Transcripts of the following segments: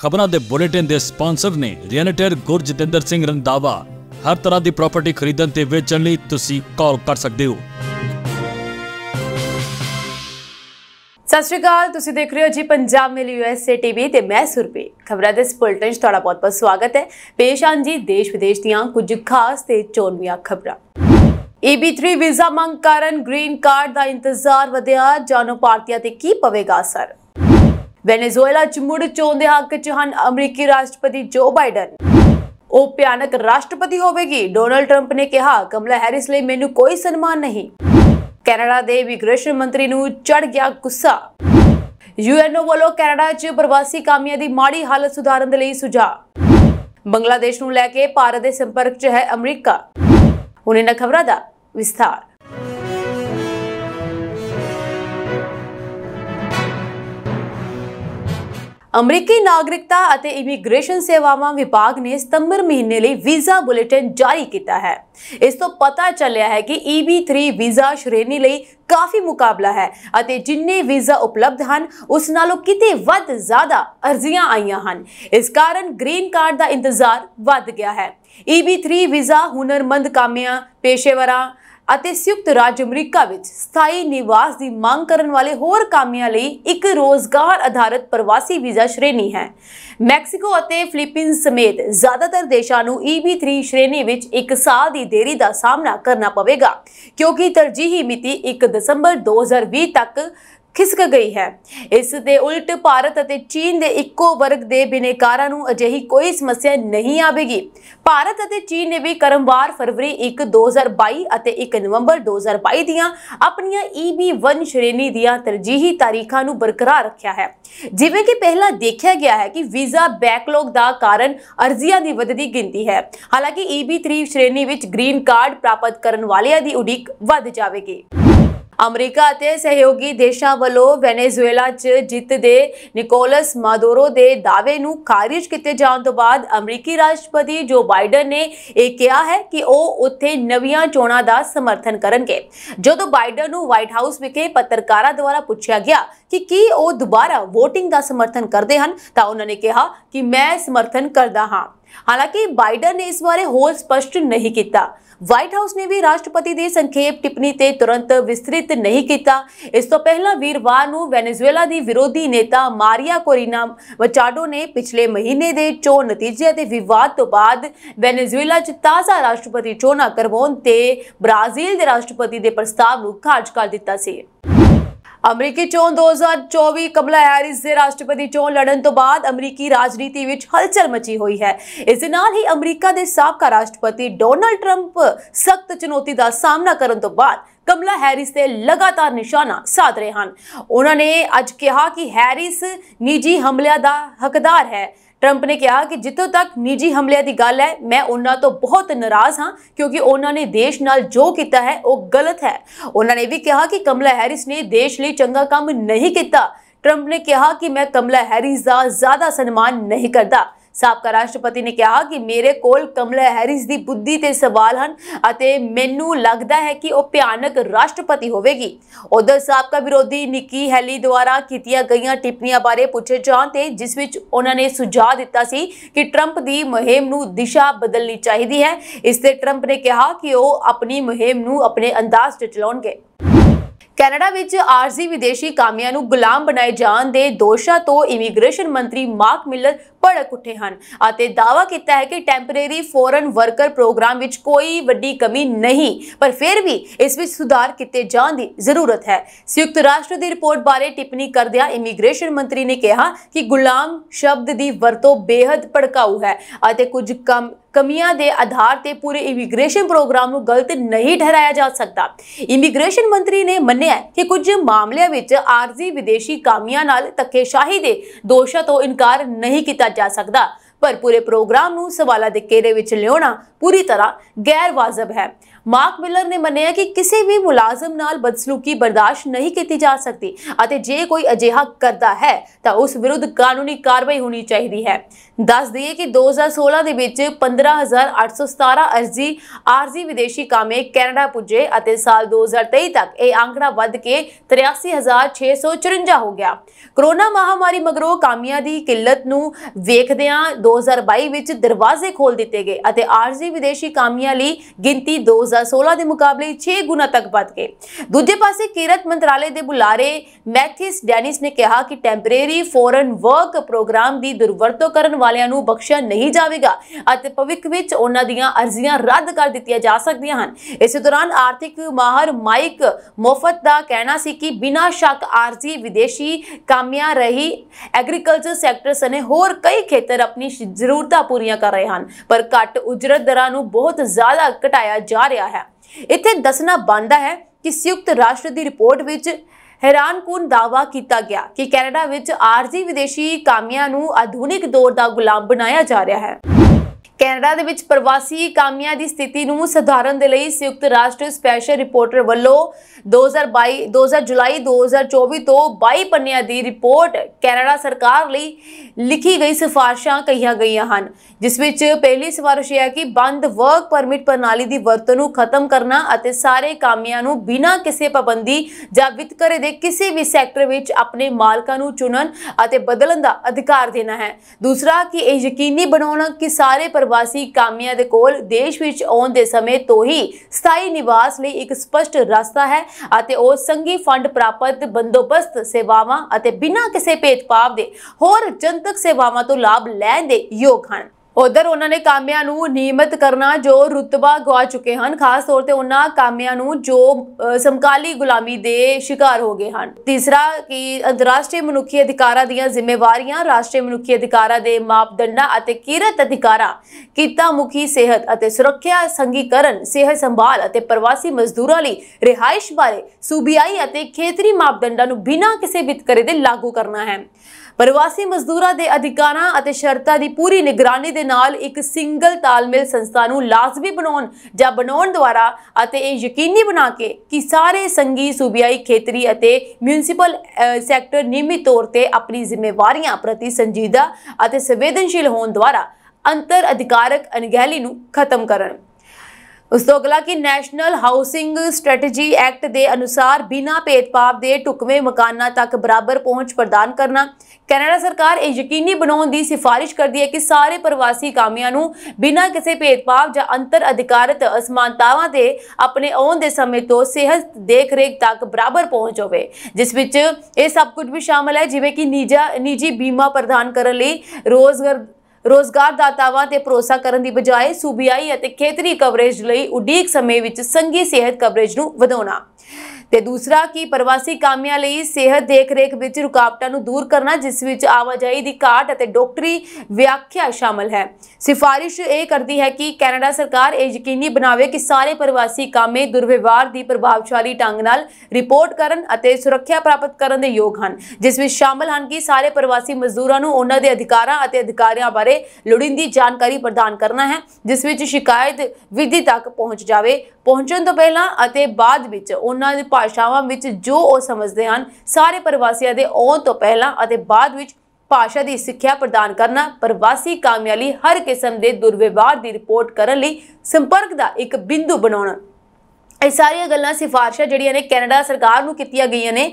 ਖਬਰਾਂ ਦੇ ਬੁਲੇਟਿਨ ਦੇ ਸਪਾਂਸਰ ਨੇ ਰੀਅਲਟਰ ਗੁਰਜਤਿੰਦਰ ਸਿੰਘ ਰੰਦਾਵਾ ਹਰ ਤਰ੍ਹਾਂ ਦੀ ਪ੍ਰਾਪਰਟੀ ਖਰੀਦਣ ਤੇ ਵੇਚਣ ਲਈ ਤੁਸੀਂ ਕਾਲ ਕਰ ਸਕਦੇ ਹੋ ਸਤਿ ਸ਼੍ਰੀ ਅਕਾਲ ਤੁਸੀਂ ਦੇਖ ਰਹੇ ਹੋ ਜੀ ਪੰਜਾਬ ਮੇਲ ਯੂਐਸਏ ਟੀਵੀ ਤੇ ਮੈਂ ਸੁਰਪੀ ਖਬਰਾਂ ਦੇ ਸਪੁਲਟਨ 'ਚ ਤੁਹਾਡਾ ਬਹੁਤ-ਬਹੁਤ ਸਵਾਗਤ ਹੈ ਪੇਸ਼ ਜੀ ਦੇਸ਼ ਵਿਦੇਸ਼ ਦੀਆਂ ਕੁਝ ਖਾਸ ਤੇ ਚੋਣਵੀਆਂ ਖਬਰਾਂ EB3 ਵੀਜ਼ਾ ਮੰਗ ਕਾਰਨ ਗ੍ਰੀਨ ਕਾਰਡ ਦਾ ਇੰਤਜ਼ਾਰ ਵਧਿਆ ਜਾਨੋ ਭਾਰਤੀਆਂ ਤੇ ਕੀ ਪਵੇਗਾ ਸਰ ਵੈਨੇਜ਼ੁਏਲਾ ਚ ਮੁੜ ਚੋਣ ਦੇ ਹੱਕ ਚ ਹਨ ਅਮਰੀਕੀ ਰਾਸ਼ਟਰਪਤੀ ਜੋ ਬਾਈਡਨ ਉਹ ਭਿਆਨਕ ਰਾਸ਼ਟਰਪਤੀ ਹੋਵੇਗੀ ਡੋਨਲਡ ਟਰੰਪ ਨੇ ਕਿਹਾ ਕਮਲਾ ਹੈਰਿਸ ਲਈ ਮੈਨੂੰ ਕੋਈ ਸਨਮਾਨ ਨਹੀਂ ਕੈਨੇਡਾ ਦੇ ਇਮੀਗ੍ਰੇਸ਼ਨ ਮੰਤਰੀ ਨੂੰ ਚੜ ਗਿਆ ਗੁੱਸਾ ਯੂਐਨਓ ਵੱਲੋਂ ਕੈਨੇਡਾ 'ਚ ਪ੍ਰਵਾਸੀ ਕਾਮਿਆਂ ਦੀ ਮਾੜੀ ਹਾਲਤ ਸੁਧਾਰਨ ਦੇ ਲਈ ਸੁਝਾਅ ਬੰਗਲਾਦੇਸ਼ ਨੂੰ ਲੈ ਕੇ ਭਾਰਤ ਦੇ ਸੰਪਰਕ 'ਚ ਹੈ ਅਮਰੀਕਾ ਹੁਣ ਇਹਨਾਂ ਖਬਰਾਂ ਦਾ ਵਿਸਥਾਰ ਅਮਰੀਕੀ ਨਾਗਰਿਕਤਾ ਅਤੇ ਇਮੀਗ੍ਰੇਸ਼ਨ ਸੇਵਾਵਾਂ ਵਿਭਾਗ ਨੇ ਸਤੰਬਰ ਮਹੀਨੇ ਲਈ ਵੀਜ਼ਾ ਬੁਲੇਟਿਨ ਜਾਰੀ ਕੀਤਾ ਹੈ ਇਸ ਤੋਂ ਪਤਾ ਚੱਲਿਆ ਹੈ ਕਿ EB3 ਵੀਜ਼ਾ ਸ਼੍ਰੇਣੀ ਲਈ ਕਾਫੀ ਮੁਕਾਬਲਾ ਹੈ ਅਤੇ ਜਿੰਨੇ ਵੀਜ਼ਾ ਉਪਲਬਧ ਹਨ ਉਸ ਨਾਲੋਂ ਕਿਤੇ ਵੱਧ ਜ਼ਿਆਦਾ ਅਰਜ਼ੀਆਂ ਆਈਆਂ ਹਨ ਇਸ ਕਾਰਨ ਗ੍ਰੀਨ ਕਾਰਡ ਦਾ ਇੰਤਜ਼ਾਰ ਵੱਧ ਗਿਆ ਹੈ EB3 ਵੀਜ਼ਾ ਹੁਨਰਮੰਦ ਕਾਮਿਆਂ ਪੇਸ਼ੇਵਰਾਂ ਅਤੇ ਸੰਯੁਕਤ ਰਾਜ ਅਮਰੀਕਾ ਵਿੱਚ ਸਥਾਈ ਨਿਵਾਸ ਦੀ ਮੰਗ ਕਰਨ ਵਾਲੇ ਹੋਰ ਕਾਮਿਆਂ ਲਈ ਇੱਕ ਰੋਜ਼ਗਾਰ ਆਧਾਰਿਤ ਪ੍ਰਵਾਸੀ ਵੀਜ਼ਾ ਸ਼੍ਰੇਣੀ ਹੈ ਮੈਕਸੀਕੋ ਅਤੇ ਫਿਲੀਪੀਨਸ ਸਮੇਤ ਜ਼ਿਆਦਾਤਰ ਦੇਸ਼ਾਂ ਨੂੰ EB3 ਸ਼੍ਰੇਣੀ ਵਿੱਚ ਇੱਕ ਸਾਲ ਦੀ ਦੇਰੀ ਦਾ ਸਾਹਮਣਾ ਕਰਨਾ ਪਵੇਗਾ ਕਿਉਂਕਿ ਤਰਜੀਹੀ ਮਿਤੀ 1 ਦਸੰਬਰ 2020 ਤੱਕ ਖਿਸਕ ਗਈ ਹੈ ਇਸ ਦੇ ਉਲਟ ਭਾਰਤ ਅਤੇ ਚੀਨ ਦੇ ਇੱਕੋ ਵਰਗ ਦੇ ਬਿਨੇਕਾਰਾਂ ਨੂੰ ਅਜਿਹੀ ਕੋਈ ਸਮੱਸਿਆ ਨਹੀਂ ਆਵੇਗੀ ਭਾਰਤ ਅਤੇ ਚੀਨ ਨੇ ਵੀ ਕਰਮਵਾਰ ਫਰਵਰੀ 1 2022 ਅਤੇ 1 ਨਵੰਬਰ 2022 ਦੀਆਂ ਆਪਣੀਆਂ EB1 ਸ਼੍ਰੇਣੀ ਦੀਆਂ ਤਰਜੀਹੀ ਤਾਰੀਖਾਂ ਨੂੰ ਬਰਕਰਾਰ ਰੱਖਿਆ ਹੈ ਜਿਵੇਂ ਕਿ ਪਹਿਲਾਂ ਦੇਖਿਆ ਗਿਆ ਹੈ ਕਿ ਵੀਜ਼ਾ ਬੈਕਲੌਗ ਦਾ ਕਾਰਨ ਅਰਜ਼ੀਆਂ ਦੀ ਵੱਧਦੀ ਗਿਣਤੀ ਹੈ ਹਾਲਾਂਕਿ EB3 ਸ਼੍ਰੇਣੀ ਵਿੱਚ ਗ੍ਰੀਨ ਕਾਰਡ ਪ੍ਰਾਪਤ ਕਰਨ ਵਾਲਿਆਂ ਦੀ ਉਡੀਕ ਵੱਧ ਜਾਵੇਗੀ ਅਮਰੀਕਾ ਅਤੇ ਸਹਿਯੋਗੀ ਦੇਸ਼ਾਂ ਵੱਲੋਂ ਵੈਨੇਜ਼ੁਏਲਾ 'ਚ ਜਿੱਤ ਦੇ ਨਿਕੋਲਸ ਮਾਦੋਰੋ ਦੇ ਦਾਅਵੇ ਨੂੰ ਖਾਰਜ ਕੀਤੇ ਜਾਣ ਤੋਂ ਬਾਅਦ ਅਮਰੀਕੀ ਰਾਸ਼ਟਰਪਤੀ ਜੋ ਬਾਈਡਨ ਨੇ ਇਹ ਕਿਹਾ ਹੈ ਕਿ ਉਹ ਉੱਥੇ ਨਵੀਆਂ ਚੋਣਾਂ ਦਾ ਸਮਰਥਨ ਕਰਨਗੇ ਜਦੋਂ ਬਾਈਡਨ ਨੂੰ ਵਾਈਟ ਹਾਊਸ ਵਿਖੇ ਪੱਤਰਕਾਰਾਂ ਦੁਆਰਾ ਪੁੱਛਿਆ ਗਿਆ ਕਿ ਕੀ ਉਹ ਦੁਬਾਰਾ VOTING ਦਾ ਸਮਰਥਨ ਕਰਦੇ ਹਨ ਤਾਂ ਉਹਨਾਂ ਨੇ ਕਿਹਾ ਕਿ ਮੈਂ ਸਮਰਥਨ ਕਰਦਾ ਹਾਂ ਹਾਲਾਂਕਿ ਬਾਈਡਨ ਨੇ ਇਸ ਬਾਰੇ ਹੋਰ ਸਪਸ਼ਟ ਨਹੀਂ ਕੀਤਾ ਵਾਈਟ ਹਾਊਸ ਨੇ ਵੀ ਰਾਸ਼ਟਰਪਤੀ ਦੀ ਸੰਖੇਪ ਟਿੱਪਣੀ ਤੇ ਤੁਰੰਤ ਵਿਸਤ੍ਰਿਤ ਨਹੀਂ ਕੀਤਾ ਇਸ ਤੋਂ ਪਹਿਲਾਂ ਵੀਰਵਾਰ ਨੂੰ ਵੈਨੇਜ਼ੁਏਲਾ ਦੀ ਵਿਰੋਧੀ ਨੇਤਾ ਮਾਰੀਆ ਕੋਰੀਨਾ ਮਚਾਡੋ ਨੇ ਪਿਛਲੇ ਮਹੀਨੇ ਦੇ ਚੋਣ ਨਤੀਜੇ ਅਤੇ ਵਿਵਾਦ ਤੋਂ ਬਾਅਦ ਵੈਨੇਜ਼ੁਏਲਾ 'ਚ ਤਾਜ਼ਾ ਰਾਸ਼ਟਰਪਤੀ ਚੋਣਾਂ ਕਰਵਾਉਣ ਤੇ ਬ੍ਰਾਜ਼ੀਲ ਦੇ ਰਾਸ਼ਟਰਪਤੀ ਦੇ ਪ੍ਰਸਤਾਵ ਨੂੰ ਖਾਰਜ ਕਰ ਦਿੱਤਾ ਸੀ ਅਮਰੀਕੀ ਚੋਣ 2024 ਕਮਲਾ ਹੈਰਿਸ ਦੇ ਰਾਸ਼ਟਰਪਤੀ ਚੋਣ ਲੜਨ ਤੋਂ ਬਾਅਦ ਅਮਰੀਕੀ ਰਾਜਨੀਤੀ ਵਿੱਚ ਹਲਚਲ ਮਚੀ ਹੋਈ ਹੈ ਇਸ ਦੇ ਨਾਲ ਹੀ ਅਮਰੀਕਾ ਦੇ ਸਾਬਕਾ ਰਾਸ਼ਟਰਪਤੀ ਡੋਨਲਡ ਟਰੰਪ ਸਖਤ ਚੁਣੌਤੀ ਦਾ ਸਾਹਮਣਾ ਕਰਨ ਤੋਂ ਬਾਅਦ ਕਮਲਾ ਹੈਰਿਸ ਤੇ ਲਗਾਤਾਰ ਨਿਸ਼ਾਨਾ ਸਾਧ ਰਹੇ ਹਨ ਉਹਨਾਂ ਨੇ ਅੱਜ ਕਿਹਾ ਕਿ ਹੈਰਿਸ ਨਿੱਜੀ ਹਮਲਿਆਂ ਦਾ ਹੱਕਦਾਰ ਹੈ ਟਰੰਪ ਨੇ ਕਿਹਾ ਕਿ ਜਿੱਥੋਂ ਤੱਕ ਨਿੱਜੀ ਹਮਲਿਆਂ ਦੀ ਗੱਲ ਹੈ ਮੈਂ ਉਹਨਾਂ ਤੋਂ ਬਹੁਤ ਨਾਰਾਜ਼ ਹਾਂ ਕਿਉਂਕਿ ਉਹਨਾਂ ਨੇ ਦੇਸ਼ ਨਾਲ ਜੋ ਕੀਤਾ ਹੈ ਉਹ ਗਲਤ ਹੈ ਉਹਨਾਂ ਨੇ ਵੀ ਕਿਹਾ ਕਿ ਕਮਲਾ ਹੈਰਿਸ ਨੇ ਦੇਸ਼ ਲਈ ਚੰਗਾ ਕੰਮ ਨਹੀਂ ਕੀਤਾ ਟਰੰਪ ਨੇ ਕਿਹਾ ਕਿ ਮੈਂ ਕਮਲਾ ਹੈਰਿਸ ਦਾ ਜ਼ਿਆਦਾ ਸਨਮਾਨ ਨਹੀਂ ਕਰਦਾ ਸਾਬਕਾ ਰਾਸ਼ਟਰਪਤੀ ਨੇ ਕਿਹਾ ਕਿ ਮੇਰੇ ਕੋਲ ਕਮਲਾ ਹੈਰਿਸ ਦੀ ਬੁੱਧੀ ਤੇ ਸਵਾਲ ਹਨ ਅਤੇ ਮੈਨੂੰ ਲੱਗਦਾ ਹੈ ਕਿ ਉਹ ਭਿਆਨਕ ਰਾਸ਼ਟਰਪਤੀ ਹੋਵੇਗੀ ਉਧਰ ਸਾਬਕਾ ਵਿਰੋਧੀ ਨਿੱਕੀ ਹੈਲੀ ਦੁਆਰਾ ਕੀਤੀਆਂ ਗਈਆਂ ਟਿੱਪਣੀਆਂ ਬਾਰੇ ਪੁੱਛੇ ਜਾਣ ਤੇ ਜਿਸ ਵਿੱਚ ਉਹਨਾਂ ਨੇ ਸੁਝਾਅ ਦਿੱਤਾ ਸੀ ਕਿ ਟਰੰਪ ਦੀ ਮੁਹਿੰਮ ਨੂੰ ਦਿਸ਼ਾ ਬਦਲਣੀ ਚਾਹੀਦੀ ਹੈ ਇਸ ਤੇ ਟਰੰਪ ਨੇ ਕਿਹਾ ਕਿ ਉਹ ਆਪਣੀ ਮੁਹਿੰਮ ਨੂੰ ਆਪਣੇ ਅੰਦਾਜ਼ 'ਚ ਚਲਾਉਣਗੇ ਕੈਨੇਡਾ ਵਿੱਚ ਆਰਜ਼ੀ ਵਿਦੇਸ਼ੀ ਕਾਮਿਆਂ ਨੂੰ ਗੁਲਾਮ ਬਣਾਏ ਜਾਣ ਦੇ ਦੋਸ਼ਾਂ ਤੋਂ ਇਮੀਗ੍ਰੇਸ਼ਨ ਮੰਤਰੀ ਮਾਰਕ ਮਿਲਰ ਭੜਕ ਉੱਠੇ ਹਨ ਅਤੇ ਦਾਵਾ ਕੀਤਾ ਹੈ ਕਿ ਟੈਂਪਰੇਰੀ ਫੋਰਨ ਵਰਕਰ ਪ੍ਰੋਗਰਾਮ ਵਿੱਚ ਕੋਈ ਵੱਡੀ ਕਮੀ ਨਹੀਂ ਪਰ ਫਿਰ ਵੀ ਇਸ ਵਿੱਚ ਸੁਧਾਰ ਕੀਤੇ ਜਾਣ ਦੀ ਜ਼ਰੂਰਤ ਹੈ ਸੰਯੁਕਤ ਰਾਸ਼ਟਰ ਦੀ ਰਿਪੋਰਟ ਬਾਰੇ ਟਿੱਪਣੀ ਕਰਦਿਆਂ ਇਮੀਗ੍ਰੇਸ਼ਨ ਮੰਤਰੀ ਨੇ ਕਿਹਾ ਕਿ ਗੁਲਾਮ ਸ਼ਬਦ ਦੀ ਵਰਤੋਂ ਬੇहद ਭੜਕਾਊ ਹੈ ਅਤੇ ਕੁਝ ਕੰਮ ਕਮੀਆਂ ਦੇ ਆਧਾਰ ਤੇ ਪੂਰੇ ਇਮੀਗ੍ਰੇਸ਼ਨ ਪ੍ਰੋਗਰਾਮ ਨੂੰ ਗਲਤ ਨਹੀਂ ਠਹਿਰਾਇਆ ਜਾ ਸਕਦਾ ਇਮੀਗ੍ਰੇਸ਼ਨ ਮੰਤਰੀ ਨੇ ਮੰਨਿਆ ਕਿ ਕੁਝ ਮਾਮਲਿਆਂ ਵਿੱਚ ਆਰਜ਼ੀ ਵਿਦੇਸ਼ੀ ਕਾਮਿਆਂ ਨਾਲ ਤੱਕੇਸ਼ਾਹੀ ਦੇ ਦੋਸ਼ਾਂ ਤੋਂ ਇਨਕਾਰ ਨਹੀਂ ਕੀਤਾ ਜਾ ਸਕਦਾ ਪਰ ਪੂਰੇ ਪ੍ਰੋਗਰਾਮ ਨੂੰ ਸਵਾਲਾਂ ਦੇ ਘੇਰੇ ਵਿੱਚ ਲਿਆਉਣਾ ਪੂਰੀ ਤਰ੍ਹਾਂ ਗੈਰ ਵਾਜਬ ਹੈ ਮਾਰਕ ਮਿਲਰ ਨੇ ਮੰਨਿਆ ਕਿ ਕਿਸੇ ਵੀ ਮੁਲਾਜ਼ਮ ਨਾਲ ਬਦਸਲੂਕੀ ਬਰਦਾਸ਼ਤ ਨਹੀਂ ਕੀਤੀ ਜਾ ਸਕਦੀ ਅਤੇ ਜੇ ਕੋਈ ਅਜਿਹਾ ਕਰਦਾ ਹੈ ਤਾਂ ਉਸ ਵਿਰੁੱਧ ਕਾਨੂੰਨੀ ਕਾਰਵਾਈ ਹੋਣੀ ਚਾਹੀਦੀ ਹੈ ਦੱਸ ਦਈਏ ਕਿ 2016 ਦੇ ਵਿੱਚ 15817 ਅਰਜ਼ੀ ਆਰਜ਼ੀ ਵਿਦੇਸ਼ੀ ਕਾਮੇ ਕੈਨੇਡਾ ਪੁੱਜੇ ਅਤੇ ਸਾਲ 2023 ਤੱਕ ਇਹ ਅੰਕੜਾ ਵੱਧ ਕੇ 83654 ਹੋ ਗਿਆ ਕਰੋਨਾ ਮਹਾਮਾਰੀ ਮਗਰੋਂ ਕਾਮਿਆਂ ਦੀ ਕਿੱਲਤ ਨੂੰ ਵੇਖਦਿਆਂ 2022 ਵਿੱਚ ਦਰਵਾਜ਼ੇ ਖੋਲ ਦਿੱਤੇ ਗਏ ਅਤੇ ਆਰਜ਼ੀ ਵਿਦੇਸ਼ੀ ਕਾਮਿਆਂ ਲਈ ਗਿਣਤੀ 2016 ਦੇ ਮੁਕਾਬਲੇ 6 ਗੁਣਾ ਤੱਕ ਵੱਧ ਗਏ ਦੂਜੇ ਪਾਸੇ ਕਿਰਤ ਮੰਤਰਾਲੇ ਦੇ ਬੁਲਾਰੇ ਮੈਥਿਸ ਡੈਨਿਸ ਨੇ ਕਿਹਾ ਕਿ ਟੈਂਪਰੇਰੀ ਫੋਰਨ ਵਰਕ ਪ੍ਰੋਗਰਾਮ ਦੀ ਦੁਰਵਰਤੋਂ ਕਰਨ ਵਾਲਿਆਂ ਨੂੰ ਬਖਸ਼ਿਆ ਨਹੀਂ ਜਾਵੇਗਾ ਅਤੇ ਭਵਿੱਖ ਵਿੱਚ ਉਹਨਾਂ ਦੀਆਂ ਅਰਜ਼ੀਆਂ ਰੱਦ ਕਰ ਦਿੱਤੀਆਂ ਜਾ ਸਕਦੀਆਂ ਹਨ ਇਸੇ ਦੌਰਾਨ ਆਰਥਿਕ ਮਾਹਰ ਮਾਈਕ ਮੋਫਤ ਦਾ ਕਹਿਣਾ ਸੀ ਕਿ ਬਿਨਾਂ ਸ਼ੱਕ ਆਰਜ਼ੀ ਵਿਦੇਸ਼ੀ ਕਾਮਿਆਂ ਰਹੀ ਐਗਰੀਕਲਚਰ ਸੈਕਟਰ ਸਨੇ ਹੋਰ ਕਈ ਖੇਤਰ ਆਪਣੀ ਜ਼ਰੂਰਤਾਂ ਪੂਰੀਆਂ ਕਰ ਰਹੇ ਹਨ ਪਰ ਘੱਟ ਉਜਰਤ ਦਰਾਂ ਨੂੰ ਬਹੁਤ ਜ਼ਿਆਦਾ ਘਟਾਇਆ ਜਾ ਰਿਹਾ ਗਿਆ ਹੈ ਇੱਥੇ ਦੱਸਣਾ ਬੰਦਾ ਹੈ ਕਿ ਸੰਯੁਕਤ ਰਾਸ਼ਟਰ ਦੀ ਰਿਪੋਰਟ ਵਿੱਚ ਹੈਰਾਨਕੁਨ ਦਾਵਾ ਕੀਤਾ ਗਿਆ ਕਿ ਕੈਨੇਡਾ ਵਿੱਚ ਆਰਜ਼ੀ ਵਿਦੇਸ਼ੀ ਕਾਮਿਆਂ ਨੂੰ ਆਧੁਨਿਕ ਦੌਰ ਦਾ ਗੁਲਾਮ ਬਣਾਇਆ ਜਾ ਰਿਹਾ ਹੈ ਕੈਨੇਡਾ ਦੇ ਵਿੱਚ ਪ੍ਰਵਾਸੀ ਕਾਮਿਆਂ ਦੀ ਸਥਿਤੀ ਨੂੰ ਸੁਧਾਰਨ ਦੇ ਲਈ ਸੰਯੁਕਤ ਰਾਸ਼ਟਰ ਸਪੈਸ਼ਲ ਰਿਪੋਰਟਰ ਵੱਲੋਂ 2022 2 ਜੁਲਾਈ 2024 ਤੋਂ 22 ਪੰਨਿਆਂ ਦੀ ਰਿਪੋਰਟ ਕੈਨੇਡਾ ਸਰਕਾਰ ਲਈ ਲਿਖੀ ਗਈ ਸਿਫਾਰਸ਼ਾਂ ਕਹੀਆਂ ਗਈਆਂ ਹਨ ਜਿਸ ਵਿੱਚ ਪਹਿਲੀ ਸਿਫਾਰਿਸ਼ ਹੈ ਕਿ ਬੰਦ ਵਰਕ ਪਰਮਿਟ ਪ੍ਰਣਾਲੀ ਦੀ ਵਰਤੋਂ ਨੂੰ ਖਤਮ ਕਰਨਾ ਅਤੇ ਸਾਰੇ ਕਾਮਿਆਂ ਨੂੰ ਬਿਨਾਂ ਕਿਸੇ ਪਾਬੰਦੀ ਜਾਂ ਵਿਤਕਰੇ ਦੇ ਕਿਸੇ ਵੀ ਸੈਕਟਰ ਵਿੱਚ ਆਪਣੇ ਮਾਲਕਾਂ ਨੂੰ ਚੁਣਨ ਅਤੇ ਬਦਲਣ ਦਾ ਅਧਿਕਾਰ ਦੇਣਾ ਹੈ ਦੂਸਰਾ ਕਿ ਇਹ ਯਕੀਨੀ ਬਣਾਉਣਾ ਕਿ ਸਾਰੇ ਪਰਿਵਾਰ ਪ੍ਰਵਾਸੀ ਕਾਮਿਆਂ ਦੇ ਕੋਲ ਦੇਸ਼ ਵਿੱਚ ਆਉਣ ਦੇ ਸਮੇਂ ਤੋਂ ਹੀ ਸਥਾਈ ਨਿਵਾਸ ਲਈ ਇੱਕ ਸਪਸ਼ਟ ਰਸਤਾ ਹੈ ਅਤੇ ਉਹ ਸੰਗੀ ਫੰਡ ਪ੍ਰਾਪਤ ਬੰਦੋਬਸਤ ਸੇਵਾਵਾਂ ਅਤੇ ਬਿਨਾਂ ਕਿਸੇ ਭੇਦਭਾਵ ਦੇ ਹੋਰ ਜਨਤਕ ਸੇਵਾਵਾਂ ਤੋਂ ਲਾਭ ਲੈਣ ਦੇ ਯੋਗ ਹਨ ਉਧਰ ਉਹਨਾਂ ਨੇ ਕਾਮਿਆਂ ਨੂੰ ਨਿਯਮਤ ਕਰਨਾ ਜੋ ਰੁਤਬਾ ਗਵਾ ਚੁੱਕੇ ਹਨ ਖਾਸ ਤੌਰ ਤੇ ਉਹਨਾਂ ਕਾਮਿਆਂ ਨੂੰ ਜੋ ਸਮਕਾਲੀ ਗੁਲਾਮੀ ਦੇ ਸ਼ਿਕਾਰ ਹੋ ਗਏ ਹਨ ਤੀਸਰਾ ਕਿ ਅੰਤਰਰਾਸ਼ਟਰੀ ਮਨੁੱਖੀ ਅਧਿਕਾਰਾਂ ਦੀਆਂ ਜ਼ਿੰਮੇਵਾਰੀਆਂ ਰਾਸ਼ਟਰੀ ਮਨੁੱਖੀ ਅਧਿਕਾਰਾਂ ਦੇ ਮਾਪਦੰਡਾਂ ਅਤੇ ਕਿਰਤ ਅਧਿਕਾਰਾਂ ਕੀਤਾ ਮੁਖੀ ਸਿਹਤ ਅਤੇ ਸੁਰੱਖਿਆ ਸੰਗੀਕਰਨ ਸਿਹਤ ਸੰਭਾਲ ਅਤੇ ਪ੍ਰਵਾਸੀ ਮਜ਼ਦੂਰਾਂ ਲਈ ਰਿਹਾਇਸ਼ ਬਾਰੇ ਸੂਬਾਈ ਅਤੇ ਖੇਤਰੀ ਮਾਪਦੰਡਾਂ ਨੂੰ ਬਿਨਾਂ ਕਿਸੇ ਵਿਤਕਰੇ ਦੇ ਲਾਗੂ ਕਰਨਾ ਹੈ ਪ੍ਰਵਾਸੀ ਮਜ਼ਦੂਰਾਂ ਦੇ ਅਧਿਕਾਰਾਂ ਅਤੇ ਸ਼ਰਤਾਂ ਦੀ ਪੂਰੀ ਨਿਗਰਾਨੀ ਦੇ ਨਾਲ ਇੱਕ ਸਿੰਗਲ ਤਾਲਮੇਲ ਸੰਸਥਾ ਨੂੰ ਲਾਜ਼ਮੀ ਬਣਾਉਣ ਜਾਂ ਬਣਾਉਣ ਦੁਆਰਾ ਅਤੇ ਇਹ ਯਕੀਨੀ ਬਣਾ ਕੇ ਕਿ ਸਾਰੇ ਸੰਗੀ ਸੂਬਾਈ ਖੇਤਰੀ ਅਤੇ ਮਿਊਨਿਸਪਲ ਸੈਕਟਰ ਨਿਯਮਿਤ ਤੌਰ ਤੇ ਆਪਣੀ ਜ਼ਿੰਮੇਵਾਰੀਆਂ ਪ੍ਰਤੀ ਸੰਜੀਦਾ ਅਤੇ ਸੰਵੇਦਨਸ਼ੀਲ ਹੋਣ ਦੁਆਰਾ ਅੰਤਰ ਅਧਿਕਾਰਕ ਅਣਗਹਿਲੀ ਨੂੰ ਖਤਮ ਕਰਨ ਉਸ ਤੋਂ ਅਗਲਾ ਕਿ ਨੈਸ਼ਨਲ ਹਾਊਸਿੰਗ ਸਟ੍ਰੈਟੇਜੀ ਐਕਟ ਦੇ ਅਨੁਸਾਰ ਬਿਨਾਂ ਭੇਦਭਾਵ ਦੇ ਟੁਕਵੇਂ ਮਕਾਨਾਂ ਤੱਕ ਬਰਾਬਰ ਪਹੁੰਚ ਪ੍ਰਦਾਨ ਕਰਨਾ ਕੈਨੇਡਾ ਸਰਕਾਰ ਇਹ ਯਕੀਨੀ ਬਣਾਉਣ ਦੀ ਸਿਫਾਰਿਸ਼ ਕਰਦੀ ਹੈ ਕਿ ਸਾਰੇ ਪ੍ਰਵਾਸੀ ਕਾਮਿਆਂ ਨੂੰ ਬਿਨਾਂ ਕਿਸੇ ਭੇਦਭਾਵ ਜਾਂ ਅੰਤਰ ਅਧਿਕਾਰਤ ਅਸਮਾਨਤਾਵਾਂ ਦੇ ਆਪਣੇ ਆਉਣ ਦੇ ਸਮੇਂ ਤੋਂ ਸਿਹਤ ਦੇਖਰੇਖ ਤੱਕ ਬਰਾਬਰ ਪਹੁੰਚ ਹੋਵੇ ਜਿਸ ਵਿੱਚ ਇਹ ਸਭ ਕੁਝ ਵੀ ਸ਼ਾਮਲ ਹੈ ਜਿਵੇਂ ਕਿ ਨੀਜਾ ਨਿੱਜੀ ਬੀਮਾ ਪ੍ਰਦਾਨ ਕਰਨ ਲਈ ਰੋਜ਼ਗਾਰ ਰੋਜ਼ਗਾਰਦਾਤਾਵਾਂ ਤੇ ਭਰੋਸਾ ਕਰਨ ਦੀ ਬਜਾਏ ਸੂਬਾਈ ਅਤੇ ਖੇਤਰੀ ਕਵਰੇਜ ਲਈ ਉਡੀਕ ਸਮੇਂ ਵਿੱਚ ਸੰਗੀ ਸਿਹਤ ਕਵਰੇਜ ਨੂੰ ਵਧਾਉਣਾ ਤੇ ਦੂਸਰਾ ਕਿ ਪ੍ਰਵਾਸੀ ਕਾਮਿਆਂ ਲਈ ਸਿਹਤ ਦੇਖਰੇਖ ਵਿੱਚ ਰੁਕਾਵਟਾਂ ਨੂੰ ਦੂਰ ਕਰਨਾ ਜਿਸ ਵਿੱਚ ਆਵਾਜਾਈ ਦੀ ਘਾਟ ਅਤੇ ਡਾਕਟਰੀ ਵਿਆਖਿਆ ਸ਼ਾਮਲ ਹੈ ਸਿਫਾਰਿਸ਼ ਇਹ ਕਰਦੀ ਹੈ ਕਿ ਕੈਨੇਡਾ ਸਰਕਾਰ ਇਹ ਯਕੀਨੀ ਬਣਾਵੇ ਕਿ ਸਾਰੇ ਪ੍ਰਵਾਸੀ ਕਾਮੇ ਦੁਰਵਿਵਹਾਰ ਦੀ ਪ੍ਰਭਾਵਸ਼ਾਲੀ ਢੰਗ ਨਾਲ ਰਿਪੋਰਟ ਕਰਨ ਅਤੇ ਸੁਰੱਖਿਆ ਪ੍ਰਾਪਤ ਕਰਨ ਦੇ ਯੋਗ ਹਨ ਜਿਸ ਵਿੱਚ ਸ਼ਾਮਲ ਹਨ ਕਿ ਸਾਰੇ ਪ੍ਰਵਾਸੀ ਮਜ਼ਦੂਰਾਂ ਨੂੰ ਉਹਨਾਂ ਦੇ ਅਧਿਕਾਰਾਂ ਅਤੇ ਅਧਿਕਾਰੀਆਂ ਬਾਰੇ ਲੋੜੀਂਦੀ ਜਾਣਕਾਰੀ ਪ੍ਰਦਾਨ ਕਰਨਾ ਹੈ ਜਿਸ ਵਿੱਚ ਸ਼ਿਕਾਇਤ ਵਿਧੀ ਤੱਕ ਪਹੁੰਚ ਜਾਵੇ ਪਹੁੰਚਣ ਤੋਂ ਪਹਿਲਾਂ ਅਤੇ ਬਾਅਦ ਵਿੱਚ ਉਹਨਾਂ ਦੀ ਭਾਸ਼ਾਵਾਂ ਵਿੱਚ ਜੋ ਉਹ ਸਮਝਦੇ ਹਨ ਸਾਰੇ ਪ੍ਰਵਾਸੀਆਂ ਦੇ ਆਉਣ ਤੋਂ ਪਹਿਲਾਂ ਅਤੇ ਬਾਅਦ ਵਿੱਚ ਭਾਸ਼ਾ ਦੀ ਸਿੱਖਿਆ ਪ੍ਰਦਾਨ ਕਰਨਾ ਪ੍ਰਵਾਸੀ ਕਾਮਯਾਲੀ ਹਰ ਕਿਸਮ ਦੇ ਦੁਰਵਿਵਹਾਰ ਦੀ ਰਿਪੋਰਟ ਕਰਨ ਲਈ ਸੰਪਰਕ ਦਾ ਇੱਕ ਬਿੰਦੂ ਬਣਾਉਣਾ ਇਹ ਸਾਰੀਆਂ ਗੱਲਾਂ ਸਿਫਾਰਸ਼ਾਂ ਜਿਹੜੀਆਂ ਨੇ ਕੈਨੇਡਾ ਸਰਕਾਰ ਨੂੰ ਕੀਤੀਆਂ ਗਈਆਂ ਨੇ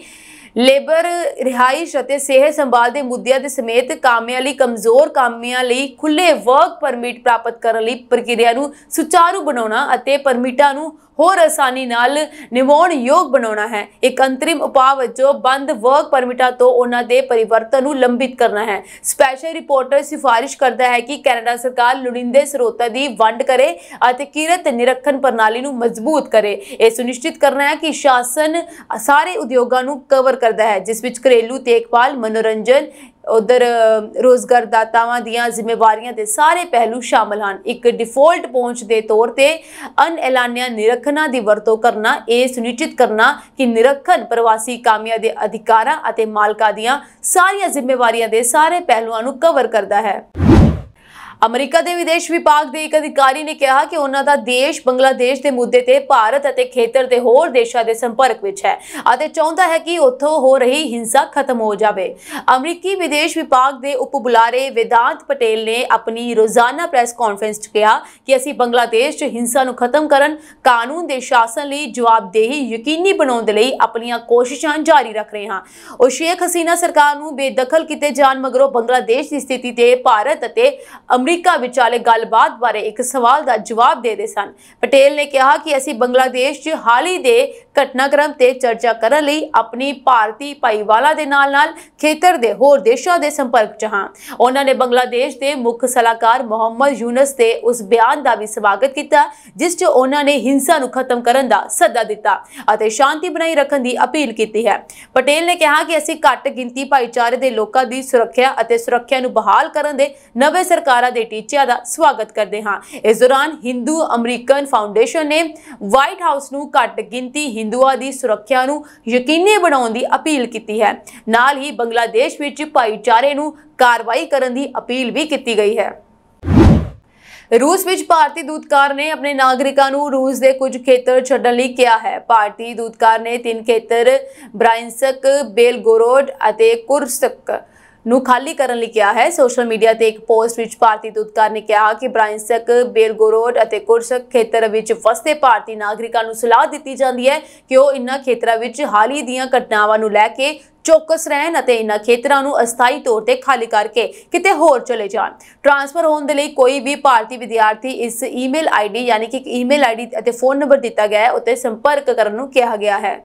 ਲੇਬਰ ਰਿਹਾਇਸ਼ ਅਤੇ ਸਿਹਤ ਸੰਭਾਲ ਦੇ ਮੁੱਦਿਆਂ ਦੇ ਸਮੇਤ ਕਾਮਿਆਂ ਲਈ ਕਮਜ਼ੋਰ ਕਾਮਿਆਂ ਲਈ ਖੁੱਲੇ ਵਰਕ ਪਰਮਿਟ ਪ੍ਰਾਪਤ ਕਰਨ ਲਈ ਪ੍ਰਕਿਰਿਆ ਨੂੰ ਸੁਚਾਰੂ ਬਣਾਉਣਾ ਅਤੇ ਪਰਮਿਟਾਂ ਨੂੰ ਹੋਰ ਆਸਾਨੀ ਨਾਲ ਨਿਵਾਉਣ ਯੋਗ ਬਣਾਉਣਾ ਹੈ ਇੱਕ ਅੰਤਰਿਮ ਉਪਾਅ ਵਜੋਂ ਬੰਦ ਵਰਕ ਪਰਮਿਟਾਂ ਤੋਂ ਉਹਨਾਂ ਦੇ ਪਰਿਵਰਤਨ ਨੂੰ ਲੰਬਿਤ ਕਰਨਾ ਹੈ ਸਪੈਸ਼ਲ ਰਿਪੋਰਟਰ ਸਿਫਾਰਿਸ਼ ਕਰਦਾ ਹੈ ਕਿ ਕੈਨੇਡਾ ਸਰਕਾਰ ਲੁੜਿੰਦੇ ਸਰੋਤਾਂ ਦੀ ਵੰਡ ਕਰੇ ਅਤੇ ਕਿਰਤ ਨਿਰਖਣ ਪ੍ਰਣਾਲੀ ਨੂੰ ਮਜ਼ਬੂਤ ਕਰੇ ਇਹ ਸੁਨਿਸ਼ਚਿਤ ਕਰਨਾ ਹੈ ਕਿ ਸ਼ਾਸਨ ਸਾਰੇ ਉਦਯੋਗਾਂ ਨੂੰ ਕਵਰ ਕਰਦਾ ਹੈ ਜਿਸ ਵਿੱਚ ਘਰੇਲੂ ਦੇਖਭਾਲ ਮਨੋਰੰਜਨ ਉਧਰ ਰੋਜ਼ਗਾਰਦਾਤਾਵਾਂ ਦੀਆਂ ਜ਼ਿੰਮੇਵਾਰੀਆਂ ਦੇ ਸਾਰੇ ਪਹਿਲੂ ਸ਼ਾਮਲ ਹਨ ਇੱਕ ਡਿਫਾਲਟ ਪਹੁੰਚ ਦੇ ਤੌਰ ਤੇ ਅਨਐਲਾਨਿਆ ਨਿਰਖਣਾ ਦੀ ਵਰਤੋਂ ਕਰਨਾ ਇਹ ਸੁਨਿਸ਼ਚਿਤ ਕਰਨਾ ਕਿ ਨਿਰਖਣ ਪ੍ਰਵਾਸੀ ਕਾਮਿਆਂ ਦੇ ਅਧਿਕਾਰਾਂ ਅਤੇ ਮਾਲਕਾਂ ਦੀਆਂ ਸਾਰੀਆਂ ਜ਼ਿੰਮੇਵਾਰੀਆਂ ਦੇ ਸਾਰੇ ਪਹਿਲੂਆਂ ਨੂੰ ਕਵਰ ਕਰਦਾ ਹੈ ਅਮਰੀਕਾ ਦੇ ਵਿਦੇਸ਼ ਵਿਭਾਗ ਦੇ ਇੱਕ ਅਧਿਕਾਰੀ ਨੇ ਕਿਹਾ ਕਿ ਉਹਨਾਂ ਦਾ ਦੇਸ਼ ਬੰਗਲਾਦੇਸ਼ ਦੇ ਮੁੱਦੇ ਤੇ ਭਾਰਤ ਅਤੇ ਖੇਤਰ ਦੇ ਹੋਰ ਦੇਸ਼ਾਂ ਦੇ ਸੰਪਰਕ ਵਿੱਚ ਹੈ ਅਤੇ ਚਾਹੁੰਦਾ ਹੈ ਕਿ ਉੱਥੋਂ ਹੋ ਰਹੀ ਹਿੰਸਾ ਖਤਮ ਹੋ ਜਾਵੇ ਅਮਰੀਕੀ ਵਿਦੇਸ਼ ਵਿਭਾਗ ਦੇ ਉਪ ਬੁਲਾਰੇ ਵਿਦਾਂਤ ਪਟੇਲ ਨੇ ਆਪਣੀ ਰੋਜ਼ਾਨਾ ਪ੍ਰੈਸ ਕਾਨਫਰੰਸ 'ਚ ਕਿਹਾ ਕਿ ਅਸੀਂ ਬੰਗਲਾਦੇਸ਼ 'ਚ ਹਿੰਸਾ ਨੂੰ ਖਤਮ ਕਰਨ ਕਾਨੂੰਨ ਦੇ ਸ਼ਾਸਨ ਲਈ ਜਵਾਬਦੇਹੀ ਯਕੀਨੀ ਬਣਾਉਣ ਦੇ ਲਈ ਆਪਣੀਆਂ ਕੋਸ਼ਿਸ਼ਾਂ ਜਾਰੀ ਰੱਖ ਰਹੇ ਹਾਂ ਉਹ ਸ਼ੇਖ ਹਸੀਨਾ ਸਰਕਾਰ ਨੂੰ ਬੇਦਖਲ ਕੀਤੇ ਜਾਣ ਮਗਰੋਂ ਬੰਗਲਾਦੇਸ਼ ਦੀ ਸਥਿਤੀ ਤੇ ਭਾਰਤ ਅਤੇ ਅਮਰੀਕਾ ਅਮਰੀਕਾ ਵਿਚਾਲੇ ਗੱਲਬਾਤ ਬਾਰੇ ਇੱਕ ਸਵਾਲ ਦਾ ਜਵਾਬ ਦੇ ਰਹੇ ਸਨ ਪਟੇਲ ਨੇ ਕਿਹਾ ਕਿ ਅਸੀਂ ਬੰਗਲਾਦੇਸ਼ 'ਚ ਹਾਲੀ ਦੇ ਘਟਨਾਕ੍ਰਮ ਤੇ ਚਰਚਾ ਕਰਨ ਲਈ ਆਪਣੀ ਭਾਰਤੀ ਭਾਈਵਾਲਾ ਦੇ ਨਾਲ-ਨਾਲ ਖੇਤਰ ਦੇ ਹੋਰ ਦੇਸ਼ਾਂ ਦੇ ਸੰਪਰਕ 'ਚ ਹਾਂ ਉਹਨਾਂ ਨੇ ਬੰਗਲਾਦੇਸ਼ ਦੇ ਮੁੱਖ ਸਲਾਹਕਾਰ ਮੁਹੰਮਦ ਯੂਨਸ ਦੇ ਉਸ ਬਿਆਨ ਦਾ ਵੀ ਸਵਾਗਤ ਕੀਤਾ ਜਿਸ 'ਚ ਉਹਨਾਂ ਨੇ ਹਿੰਸਾ ਨੂੰ ਖਤਮ ਕਰਨ ਦਾ ਸੱਦਾ ਦਿੱਤਾ ਅਤੇ ਸ਼ਾਂਤੀ ਬਣਾਈ ਰੱਖਣ ਦੀ ਅਪੀਲ ਕੀਤੀ ਹੈ ਪਟੇਲ ਨੇ ਕਿਹਾ ਕਿ ਅਸੀਂ ਘੱਟ ਗਿਣਤੀ ਭਾਈਚਾਰੇ ਦੇ ਲੋਕਾਂ ਦੀ ਸੁਰੱਖਿਆ ਅਤੇ ਸੁਰੱਖਿਆ ਨੂੰ ਬਹਾਲ ਕਰਨ ਦੇ ਨਵੇਂ ਸਰਕਾਰਾਂ ਦੇ ਦੇ ਟੀਚਿਆਂ ਦਾ ਸਵਾਗਤ ਕਰਦੇ ਹਾਂ ਇਸ ਦੌਰਾਨ ਹਿੰਦੂ ਅਮਰੀਕਨ ਫਾਊਂਡੇਸ਼ਨ ਨੇ ਵਾਈਟ ਹਾਊਸ ਨੂੰ ਘੱਟ ਗਿਣਤੀ ਹਿੰਦੂਆਂ ਦੀ ਸੁਰੱਖਿਆ ਨੂੰ ਯਕੀਨੀ ਬਣਾਉਣ ਦੀ ਅਪੀਲ ਕੀਤੀ ਹੈ ਨਾਲ ਹੀ ਬੰਗਲਾਦੇਸ਼ ਵਿੱਚ ਭਾਈਚਾਰੇ ਨੂੰ ਕਾਰਵਾਈ ਕਰਨ ਦੀ ਅਪੀਲ ਵੀ ਕੀਤੀ ਗਈ ਹੈ ਰੂਸ ਵਿੱਚ ਭਾਰਤੀ ਦੂਤਕਾਰ ਨੇ ਆਪਣੇ ਨਾਗਰਿਕਾਂ ਨੂੰ ਰੂਸ ਦੇ ਕੁਝ ਖੇਤਰ ਛੱਡਣ ਲਈ ਕਿਹਾ ਹੈ ਭਾਰਤੀ ਦੂਤਕਾਰ ਨੇ ਤਿੰਨ ਖੇਤਰ ਬ੍ਰਾਇਨਸਕ ਬੇਲਗੋਰੋਡ ਅਤੇ ਕੁਰਸਕ ਨੂੰ ਖਾਲੀ ਕਰਨ ਲਈ ਕਿਹਾ ਹੈ ਸੋਸ਼ਲ ਮੀਡੀਆ ਤੇ ਇੱਕ ਪੋਸਟ ਵਿੱਚ ਭਾਰਤੀ ਦੂਤਕਾਰ ਨੇ ਕਿਹਾ ਕਿ ਬ੍ਰਾਇਨਸਕ ਬੇਲਗੋਰੋਡ ਅਤੇ ਕੁਰਸਕ ਖੇਤਰ ਵਿੱਚ ਵਸਦੇ ਭਾਰਤੀ ਨਾਗਰਿਕਾਂ ਨੂੰ ਸਲਾਹ ਦਿੱਤੀ ਜਾਂਦੀ ਹੈ ਕਿ ਉਹ ਇਨ੍ਹਾਂ ਖੇਤਰਾਂ ਵਿੱਚ ਹਾਲੀ ਦੀਆਂ ਘਟਨਾਵਾਂ ਨੂੰ ਲੈ ਕੇ ਚੌਕਸ ਰਹਿਣ ਅਤੇ ਇਨ੍ਹਾਂ ਖੇਤਰਾਂ ਨੂੰ ਅਸਥਾਈ ਤੌਰ ਤੇ ਖਾਲੀ ਕਰਕੇ ਕਿਤੇ ਹੋਰ ਚਲੇ ਜਾਣ ਟ੍ਰਾਂਸਫਰ ਹੋਣ ਦੇ ਲਈ ਕੋਈ ਵੀ ਭਾਰਤੀ ਵਿਦਿਆਰਥੀ ਇਸ ਈਮੇਲ ਆਈਡੀ ਯਾਨੀ ਕਿ ਇੱਕ ਈਮੇਲ ਆਈਡੀ ਅਤੇ ਫੋਨ ਨੰਬਰ ਦਿੱਤਾ ਗਿਆ ਹੈ ਉੱਤੇ ਸੰਪਰਕ ਕਰਨ ਨੂੰ ਕਿਹਾ ਗਿਆ ਹੈ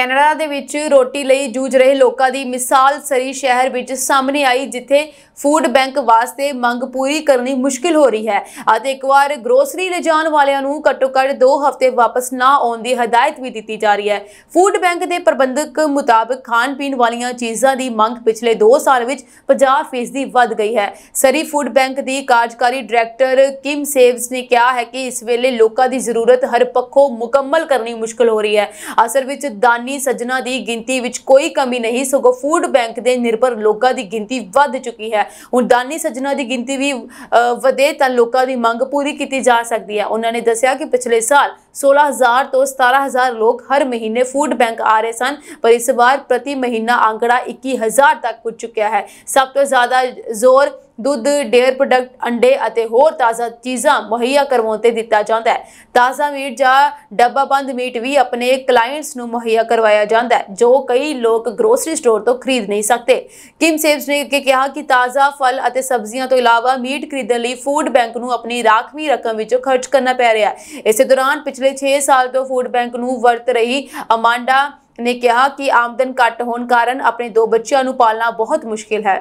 ਕੈਨੇਡਾ ਦੇ ਵਿੱਚ ਰੋਟੀ ਲਈ ਜੂਝ ਰਹੇ ਲੋਕਾਂ ਦੀ ਮਿਸਾਲ ਸਰੀ ਸ਼ਹਿਰ ਵਿੱਚ ਸਾਹਮਣੇ ਆਈ ਜਿੱਥੇ ਫੂਡ ਬੈਂਕ ਵਾਸਤੇ ਮੰਗ ਪੂਰੀ ਕਰਨੀ ਮੁਸ਼ਕਿਲ ਹੋ ਰਹੀ ਹੈ ਅਤੇ ਇੱਕ ਵਾਰ ਗਰੋਸਰੀ ਲਿਜਾਣ ਵਾਲਿਆਂ ਨੂੰ ਘੱਟੋ-ਘੱਟ 2 ਹਫ਼ਤੇ ਵਾਪਸ ਨਾ ਆਉਣ ਦੀ ਹਦਾਇਤ ਵੀ ਦਿੱਤੀ ਜਾ ਰਹੀ ਹੈ ਫੂਡ ਬੈਂਕ ਦੇ ਪ੍ਰਬੰਧਕ ਮੁਤਾਬਕ ਖਾਣ ਪੀਣ ਵਾਲੀਆਂ ਚੀਜ਼ਾਂ ਦੀ ਮੰਗ ਪਿਛਲੇ 2 ਸਾਲ ਵਿੱਚ 50% ਦੀ ਵੱਧ ਗਈ ਹੈ ਸਰੀ ਫੂਡ ਬੈਂਕ ਦੀ ਕਾਰਜਕਾਰੀ ਡਾਇਰੈਕਟਰ ਕਿਮ ਸੇਵਸ ਨੇ ਕਿਹਾ ਹੈ ਕਿ ਇਸ ਵੇਲੇ ਲੋਕਾਂ ਦੀ ਜ਼ਰੂਰਤ ਹਰ ਪੱਖੋਂ ਮੁਕੰਮਲ ਕਰਨੀ ਮੁਸ਼ਕਲ ਹੋ ਰਹੀ ਹੈ ਅਸਲ ਵਿੱਚ ਦਾਨ ਕਾਨੂੰਨੀ ਸੱਜਣਾ ਦੀ ਗਿਣਤੀ ਵਿੱਚ ਕੋਈ ਕਮੀ ਨਹੀਂ ਸਗੋਂ ਫੂਡ ਬੈਂਕ ਦੇ ਨਿਰਭਰ ਲੋਕਾਂ ਦੀ ਗਿਣਤੀ ਵੱਧ ਚੁੱਕੀ ਹੈ ਹੁਣ ਦਾਨੀ ਸੱਜਣਾ ਦੀ ਗਿਣਤੀ ਵੀ ਵਧੇ ਤਾਂ ਲੋਕਾਂ ਦੀ ਮੰਗ ਪੂਰੀ ਕੀਤੀ ਜਾ ਸਕਦੀ ਹੈ ਉਹਨਾਂ ਨੇ ਦੱਸਿਆ ਕਿ ਪਿਛਲੇ ਸਾਲ 16000 ਤੋਂ 17000 ਲੋਕ ਹਰ ਮਹੀਨੇ ਫੂਡ ਬੈਂਕ ਆ ਰਹੇ ਸਨ ਪਰ ਇਸ ਵਾਰ ਪ੍ਰਤੀ ਮਹੀਨਾ ਅੰਕੜਾ 21000 ਤੱਕ ਪੁੱਜ ਚੁੱਕਿਆ ਹੈ ਸਭ ਤੋਂ ਜ਼ਿਆਦਾ ਜ਼ੋਰ ਦੁੱਧ ਡੇਅਰ ਪ੍ਰੋਡਕਟ ਅੰਡੇ ਅਤੇ ਹੋਰ ਤਾਜ਼ਾ ਚੀਜ਼ਾਂ ਮੁਹੱਈਆ ਕਰਵਾਉਂਦੇ ਤੇ ਦਿੱਤਾ ਜਾਂਦਾ ਹੈ ਤਾਜ਼ਾ ਮੀਟ ਜਾਂ ਡੱਬਾ ਬੰਦ ਮੀਟ ਵੀ ਆਪਣੇ ਕਲਾਇੰਟਸ ਨੂੰ ਮੁਹੱਈਆ ਕਰਵਾਇਆ ਜਾਂਦਾ ਹੈ ਜੋ ਕਈ ਲੋਕ ਗਰੋਸਰੀ ਸਟੋਰ ਤੋਂ ਖਰੀਦ ਨਹੀਂ ਸਕਦੇ ਕਿਮ ਸੇਵਸ ਨੇ ਕਿਹਾ ਕਿ ਤਾਜ਼ਾ ਫਲ ਅਤੇ ਸਬਜ਼ੀਆਂ ਤੋਂ ਇਲਾਵਾ ਮੀਟ ਖਰੀਦਣ ਲਈ ਫੂਡ ਬੈਂਕ ਨੂੰ ਆਪਣੀ ਰਾਖਵੀਂ ਰਕਮ ਵਿੱਚੋਂ ਖਰਚ ਕਰਨਾ ਪੈ ਰਿਹਾ ਹੈ ਇਸੇ ਦੌਰਾਨ ਪਿਛਲੇ 6 ਸਾਲ ਤੋਂ ਫੂਡ ਬੈਂਕ ਨੂੰ ਵਰਤ ਰਹੀ ਅਮਾਂਡਾ ਨੇ ਕਿਹਾ ਕਿ ਆਮਦਨ ਘੱਟ ਹੋਣ ਕਾਰਨ ਆਪਣੇ ਦੋ ਬੱਚਿਆਂ ਨੂੰ ਪਾਲਣਾ ਬਹੁਤ ਮੁਸ਼ਕਿਲ ਹੈ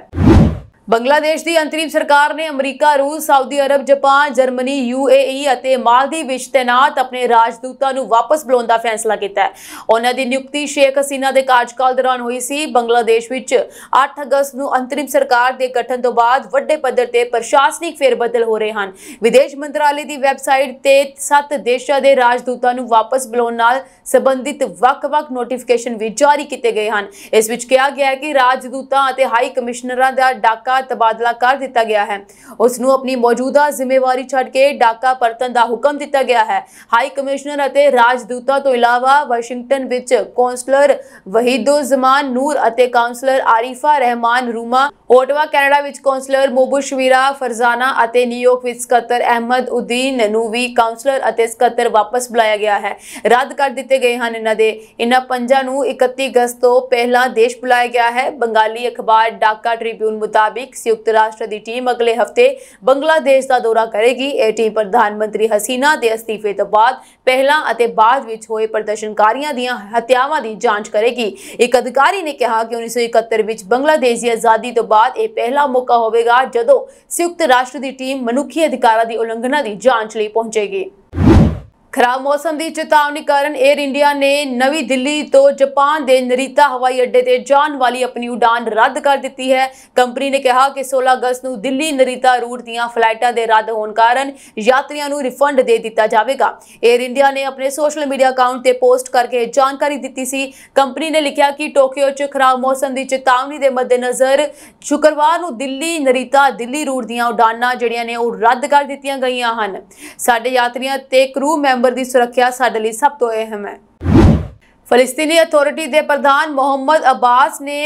ਬੰਗਲਾਦੇਸ਼ ਦੀ ਅੰਤਰੀਮ ਸਰਕਾਰ ਨੇ ਅਮਰੀਕਾ ਰੂਸ Saudi Arab Japan Germany UAE ਅਤੇ ਮਾਲਦੀਵ ਵਿੱਚ ਤੈਨਾਤ ਆਪਣੇ ਰਾਜਦੂਤਾਂ ਨੂੰ ਵਾਪਸ ਬੁਲਾਉਣ ਦਾ ਫੈਸਲਾ ਕੀਤਾ ਹੈ ਉਹਨਾਂ ਦੀ ਨਿਯੁਕਤੀ ਸ਼ੇਖ ਹਸੀਨਾ ਦੇ ਕਾਰਜਕਾਲ ਦੌਰਾਨ ਹੋਈ ਸੀ ਬੰਗਲਾਦੇਸ਼ ਵਿੱਚ 8 ਅਗਸਤ ਨੂੰ ਅੰਤਰੀਮ ਸਰਕਾਰ ਦੇ ਗਠਨ ਤੋਂ ਬਾਅਦ ਵੱਡੇ ਪੱਧਰ ਤੇ ਪ੍ਰਸ਼ਾਸਨਿਕ ਫੇਰਬਦਲ ਹੋ ਰਹੇ ਹਨ ਵਿਦੇਸ਼ ਮੰਤਰਾਲੇ ਦੀ ਵੈਬਸਾਈਟ ਤੇ 7 ਦੇਸ਼ਾਂ ਦੇ ਰਾਜਦੂਤਾਂ ਨੂੰ ਵਾਪਸ ਬੁਲਾਉਣ ਨਾਲ ਸੰਬੰਧਿਤ ਵੱਖ-ਵੱਖ ਨੋਟੀਫਿਕੇਸ਼ਨ ਵੀ ਜਾਰੀ ਕੀਤੇ ਗਏ ਹਨ ਇਸ ਵਿੱਚ ਕਿਹਾ ਗਿਆ ਹੈ ਕਿ ਰਾਜਦੂਤਾਂ ਅਤੇ ਹਾਈ ਕਮਿਸ਼ਨਰਾਂ ਦਾ ਡਾਕਾ ਦਾ ਤਬਾਦਲਾ ਕਰ ਦਿੱਤਾ ਗਿਆ ਹੈ ਉਸ ਨੂੰ ਆਪਣੀ ਮੌਜੂਦਾ ਜ਼ਿੰਮੇਵਾਰੀ ਛੱਡ ਕੇ ਡਾਕਾ ਪਰਤਨ ਦਾ ਹੁਕਮ ਦਿੱਤਾ ਗਿਆ ਹੈ ਹਾਈ ਕਮਿਸ਼ਨਰ ਅਤੇ ਰਾਜਦੂਤਾਂ ਤੋਂ ਇਲਾਵਾ ਵਾਸ਼ਿੰਗਟਨ ਵਿੱਚ ਕੌਂਸਲਰ ਵਹੀਦੂ ਜ਼ਮਾਨ ਨੂਰ ਅਤੇ councillor Arifa Rahman Ruma Ottawa Canada ਵਿੱਚ ਕਾਉਂਸਲਰ ਮੋਬੂਸ਼ਵੀਰਾ ਫਰਜ਼ਾਨਾ ਅਤੇ ਨਿਊਯਾਰਕ ਵਿੱਚ ਸਕੱਤਰ ਅਹਿਮਦ ਉਦੀਨ ਨੂੰ ਵੀ ਕੌਂਸਲਰ ਅਤੇ ਸਕੱਤਰ ਵਾਪਸ ਬੁਲਾਇਆ ਗਿਆ ਹੈ ਰੱਦ ਕਰ ਦਿੱਤੇ ਗਏ ਹਨ ਇਹਨਾਂ ਦੇ ਇਹਨਾਂ ਪੰਜਾਂ ਨੂੰ 31 ਅਗਸਤ ਤੋਂ ਪਹਿਲਾਂ ਦੇਸ਼ ਬੁਲਾਇਆ ਗਿਆ ਹੈ ਬੰਗਾਲੀ ਅਖਬਾਰ ਡਾਕਾ ਟ੍ਰਿਬਿਊਨ ਮੁਤਾਬਿਕ ਤਰੀਕ ਸੰਯੁਕਤ ਰਾਸ਼ਟਰ ਦੀ ਟੀਮ ਅਗਲੇ ਹਫਤੇ ਬੰਗਲਾਦੇਸ਼ ਦਾ ਦੌਰਾ ਕਰੇਗੀ ਇਹ ਟੀਮ ਪ੍ਰਧਾਨ ਮੰਤਰੀ ਹਸੀਨਾ ਦੇ ਅਸਤੀਫੇ ਤੋਂ ਬਾਅਦ ਪਹਿਲਾਂ ਅਤੇ ਬਾਅਦ ਵਿੱਚ ਹੋਏ ਪ੍ਰਦਰਸ਼ਨਕਾਰੀਆਂ ਦੀਆਂ ਹਤਿਆਵਾਂ ਦੀ ਜਾਂਚ ਕਰੇਗੀ ਇੱਕ ਅਧਿਕਾਰੀ ਨੇ ਕਿਹਾ ਕਿ 1971 ਵਿੱਚ ਬੰਗਲਾਦੇਸ਼ ਦੀ ਆਜ਼ਾਦੀ ਤੋਂ ਬਾਅਦ ਇਹ ਪਹਿਲਾ ਮੌਕਾ ਹੋਵੇਗਾ ਜਦੋਂ ਸੰਯੁਕਤ ਰਾਸ਼ਟਰ ਦੀ ਟੀਮ ਮਨੁੱਖੀ ਅਧਿਕਾਰਾਂ ਦੀ ਉਲੰਘਣਾ ਦੀ ਜਾਂਚ ਲਈ ਪਹੁੰਚੇਗੀ ਖਰਾਬ ਮੌਸਮ ਦੀ ਚੇਤਾਵਨੀ ਕਾਰਨ 에ਅਰ ਇੰਡੀਆ ਨੇ ਨਵੀਂ ਦਿੱਲੀ ਤੋਂ ਜਾਪਾਨ ਦੇ ਨਰੀਤਾ ਹਵਾਈ ਅੱਡੇ ਤੇ ਜਾਣ ਵਾਲੀ ਆਪਣੀ ਉਡਾਨ ਰੱਦ ਕਰ ਦਿੱਤੀ ਹੈ ਕੰਪਨੀ ਨੇ ਕਿਹਾ ਕਿ 16 ਅਗਸਤ ਨੂੰ ਦਿੱਲੀ ਨਰੀਤਾ ਰੂਟ ਦੀਆਂ ਫਲਾਈਟਾਂ ਦੇ ਰੱਦ ਹੋਣ ਕਾਰਨ ਯਾਤਰੀਆਂ ਨੂੰ ਰਿਫੰਡ ਦੇ ਦਿੱਤਾ ਜਾਵੇਗਾ 에ਅਰ ਇੰਡੀਆ ਨੇ ਆਪਣੇ ਸੋਸ਼ਲ ਮੀਡੀਆ ਅਕਾਊਂਟ ਤੇ ਪੋਸਟ ਕਰਕੇ ਜਾਣਕਾਰੀ ਦਿੱਤੀ ਸੀ ਕੰਪਨੀ ਨੇ ਲਿਖਿਆ ਕਿ ਟੋਕੀਓ 'ਚ ਖਰਾਬ ਮੌਸਮ ਦੀ ਚੇਤਾਵਨੀ ਦੇ ਮੱਦੇਨਜ਼ਰ ਸ਼ੁੱਕਰਵਾਰ ਨੂੰ ਦਿੱਲੀ ਨਰੀਤਾ ਦਿੱਲੀ ਰੂਟ ਦੀਆਂ ਉਡਾਨਾਂ ਜਿਹੜੀਆਂ ਨੇ ਉਹ ਰੱਦ ਕਰ ਦਿੱਤੀਆਂ ਗਈਆਂ ਹਨ ਸਾਡੇ ਯਾਤਰੀਆਂ ਤੇ ਕਰੂ ਮੈਂ ਮੈਂਬਰ ਦੀ ਸੁਰੱਖਿਆ ਸਾਡੇ ਲਈ ਸਭ ਤੋਂ ਅਹਿਮ ਹੈ ਫਲਸਤੀਨੀ ਅਥਾਰਟੀ ਦੇ ਪ੍ਰਧਾਨ ਮੁਹੰਮਦ ਅਬਾਸ ਨੇ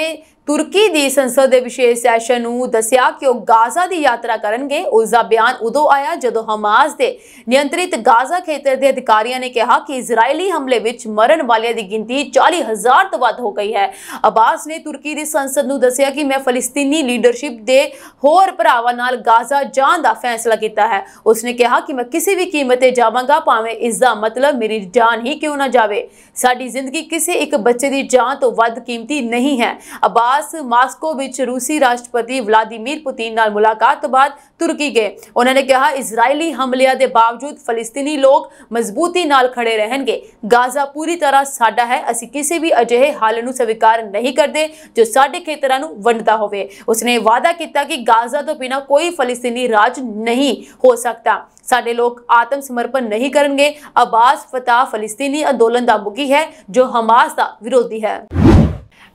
ਤੁਰਕੀ ਦੀ ਸੰਸਦ ਦੇ ਵਿਸ਼ੇਸ਼ ਸੈਸ਼ਨ ਨੂੰ ਦੱਸਿਆ ਕਿ ਉਹ ਗਾਜ਼ਾ ਦੀ ਯਾਤਰਾ ਕਰਨਗੇ ਉਸ ਦਾ ਬਿਆਨ ਉਦੋਂ ਆਇਆ ਜਦੋਂ ਹਮਾਸ ਦੇ ਨਿਯੰਤਰਿਤ ਗਾਜ਼ਾ ਖੇਤਰ ਦੇ ਅਧਿਕਾਰੀਆਂ ਨੇ ਕਿਹਾ ਕਿ ਇਜ਼ਰਾਈਲੀ ਹਮਲੇ ਵਿੱਚ ਮਰਨ ਵਾਲਿਆਂ ਦੀ ਗਿਣਤੀ 40000 ਤੋਂ ਵੱਧ ਹੋ ਗਈ ਹੈ ਅਬਾਸ ਨੇ ਤੁਰਕੀ ਦੀ ਸੰਸਦ ਨੂੰ ਦੱਸਿਆ ਕਿ ਮੈਂ ਫਲਸਤੀਨੀ ਲੀਡਰਸ਼ਿਪ ਦੇ ਹੋਰ ਭਰਾਵਾਂ ਨਾਲ ਗਾਜ਼ਾ ਜਾਣ ਦਾ ਫੈਸਲਾ ਕੀਤਾ ਹੈ ਉਸਨੇ ਕਿਹਾ ਕਿ ਮੈਂ ਕਿਸੇ ਵੀ ਕੀਮਤ ਤੇ ਜਾਵਾਂਗਾ ਭਾਵੇਂ ਇਸ ਦਾ ਮਤਲਬ ਮੇਰੀ ਜਾਨ ਹੀ ਕਿਉਂ ਨਾ ਜਾਵੇ ਸਾਡੀ ਜ਼ਿੰਦਗੀ ਕਿਸੇ ਇੱਕ ਬੱਚੇ ਦੀ ਜਾਨ ਤੋਂ ਵੱਧ ਕੀਮਤੀ ਨਹੀਂ ਹੈ ਅਬਾਸ ਅਬਾਸ ਮਾਸਕੋ ਵਿੱਚ ਰੂਸੀ ਰਾਸ਼ਟਰਪਤੀ ਵਲਾਦੀਮੀਰ ਪੁਤਿਨ ਨਾਲ ਮੁਲਾਕਾਤ ਤੋਂ ਬਾਅਦ ਤੁਰਕੀ ਗਏ ਉਹਨਾਂ ਨੇ ਕਿਹਾ ਇਜ਼ਰਾਈਲੀ ਹਮਲਿਆਂ ਦੇ ਬਾਵਜੂਦ ਫਲਸਤੀਨੀ ਲੋਕ ਮਜ਼ਬੂਤੀ ਨਾਲ ਖੜੇ ਰਹਿਣਗੇ ਗਾਜ਼ਾ ਪੂਰੀ ਤਰ੍ਹਾਂ ਸਾਡਾ ਹੈ ਅਸੀਂ ਕਿਸੇ ਵੀ ਅਜਿਹੇ ਹਾਲ ਨੂੰ ਸਵੀਕਾਰ ਨਹੀਂ ਕਰਦੇ ਜੋ ਸਾਡੇ ਖੇਤਰਾਂ ਨੂੰ ਵੰਡਦਾ ਹੋਵੇ ਉਸਨੇ ਵਾਅਦਾ ਕੀਤਾ ਕਿ ਗਾਜ਼ਾ ਤੋਂ ਬਿਨਾਂ ਕੋਈ ਫਲਸਤੀਨੀ ਰਾਜ ਨਹੀਂ ਹੋ ਸਕਦਾ ਸਾਡੇ ਲੋਕ ਆਤਮ ਸਮਰਪਣ ਨਹੀਂ ਕਰਨਗੇ ਅਬਾਸ ਫਤਾ ਫਲਸਤੀਨੀ ਅੰਦੋਲਨ ਦਾ ਮੁਖੀ ਹੈ ਜੋ ਹਮਾਸ ਦਾ ਵਿਰੋਧੀ ਹੈ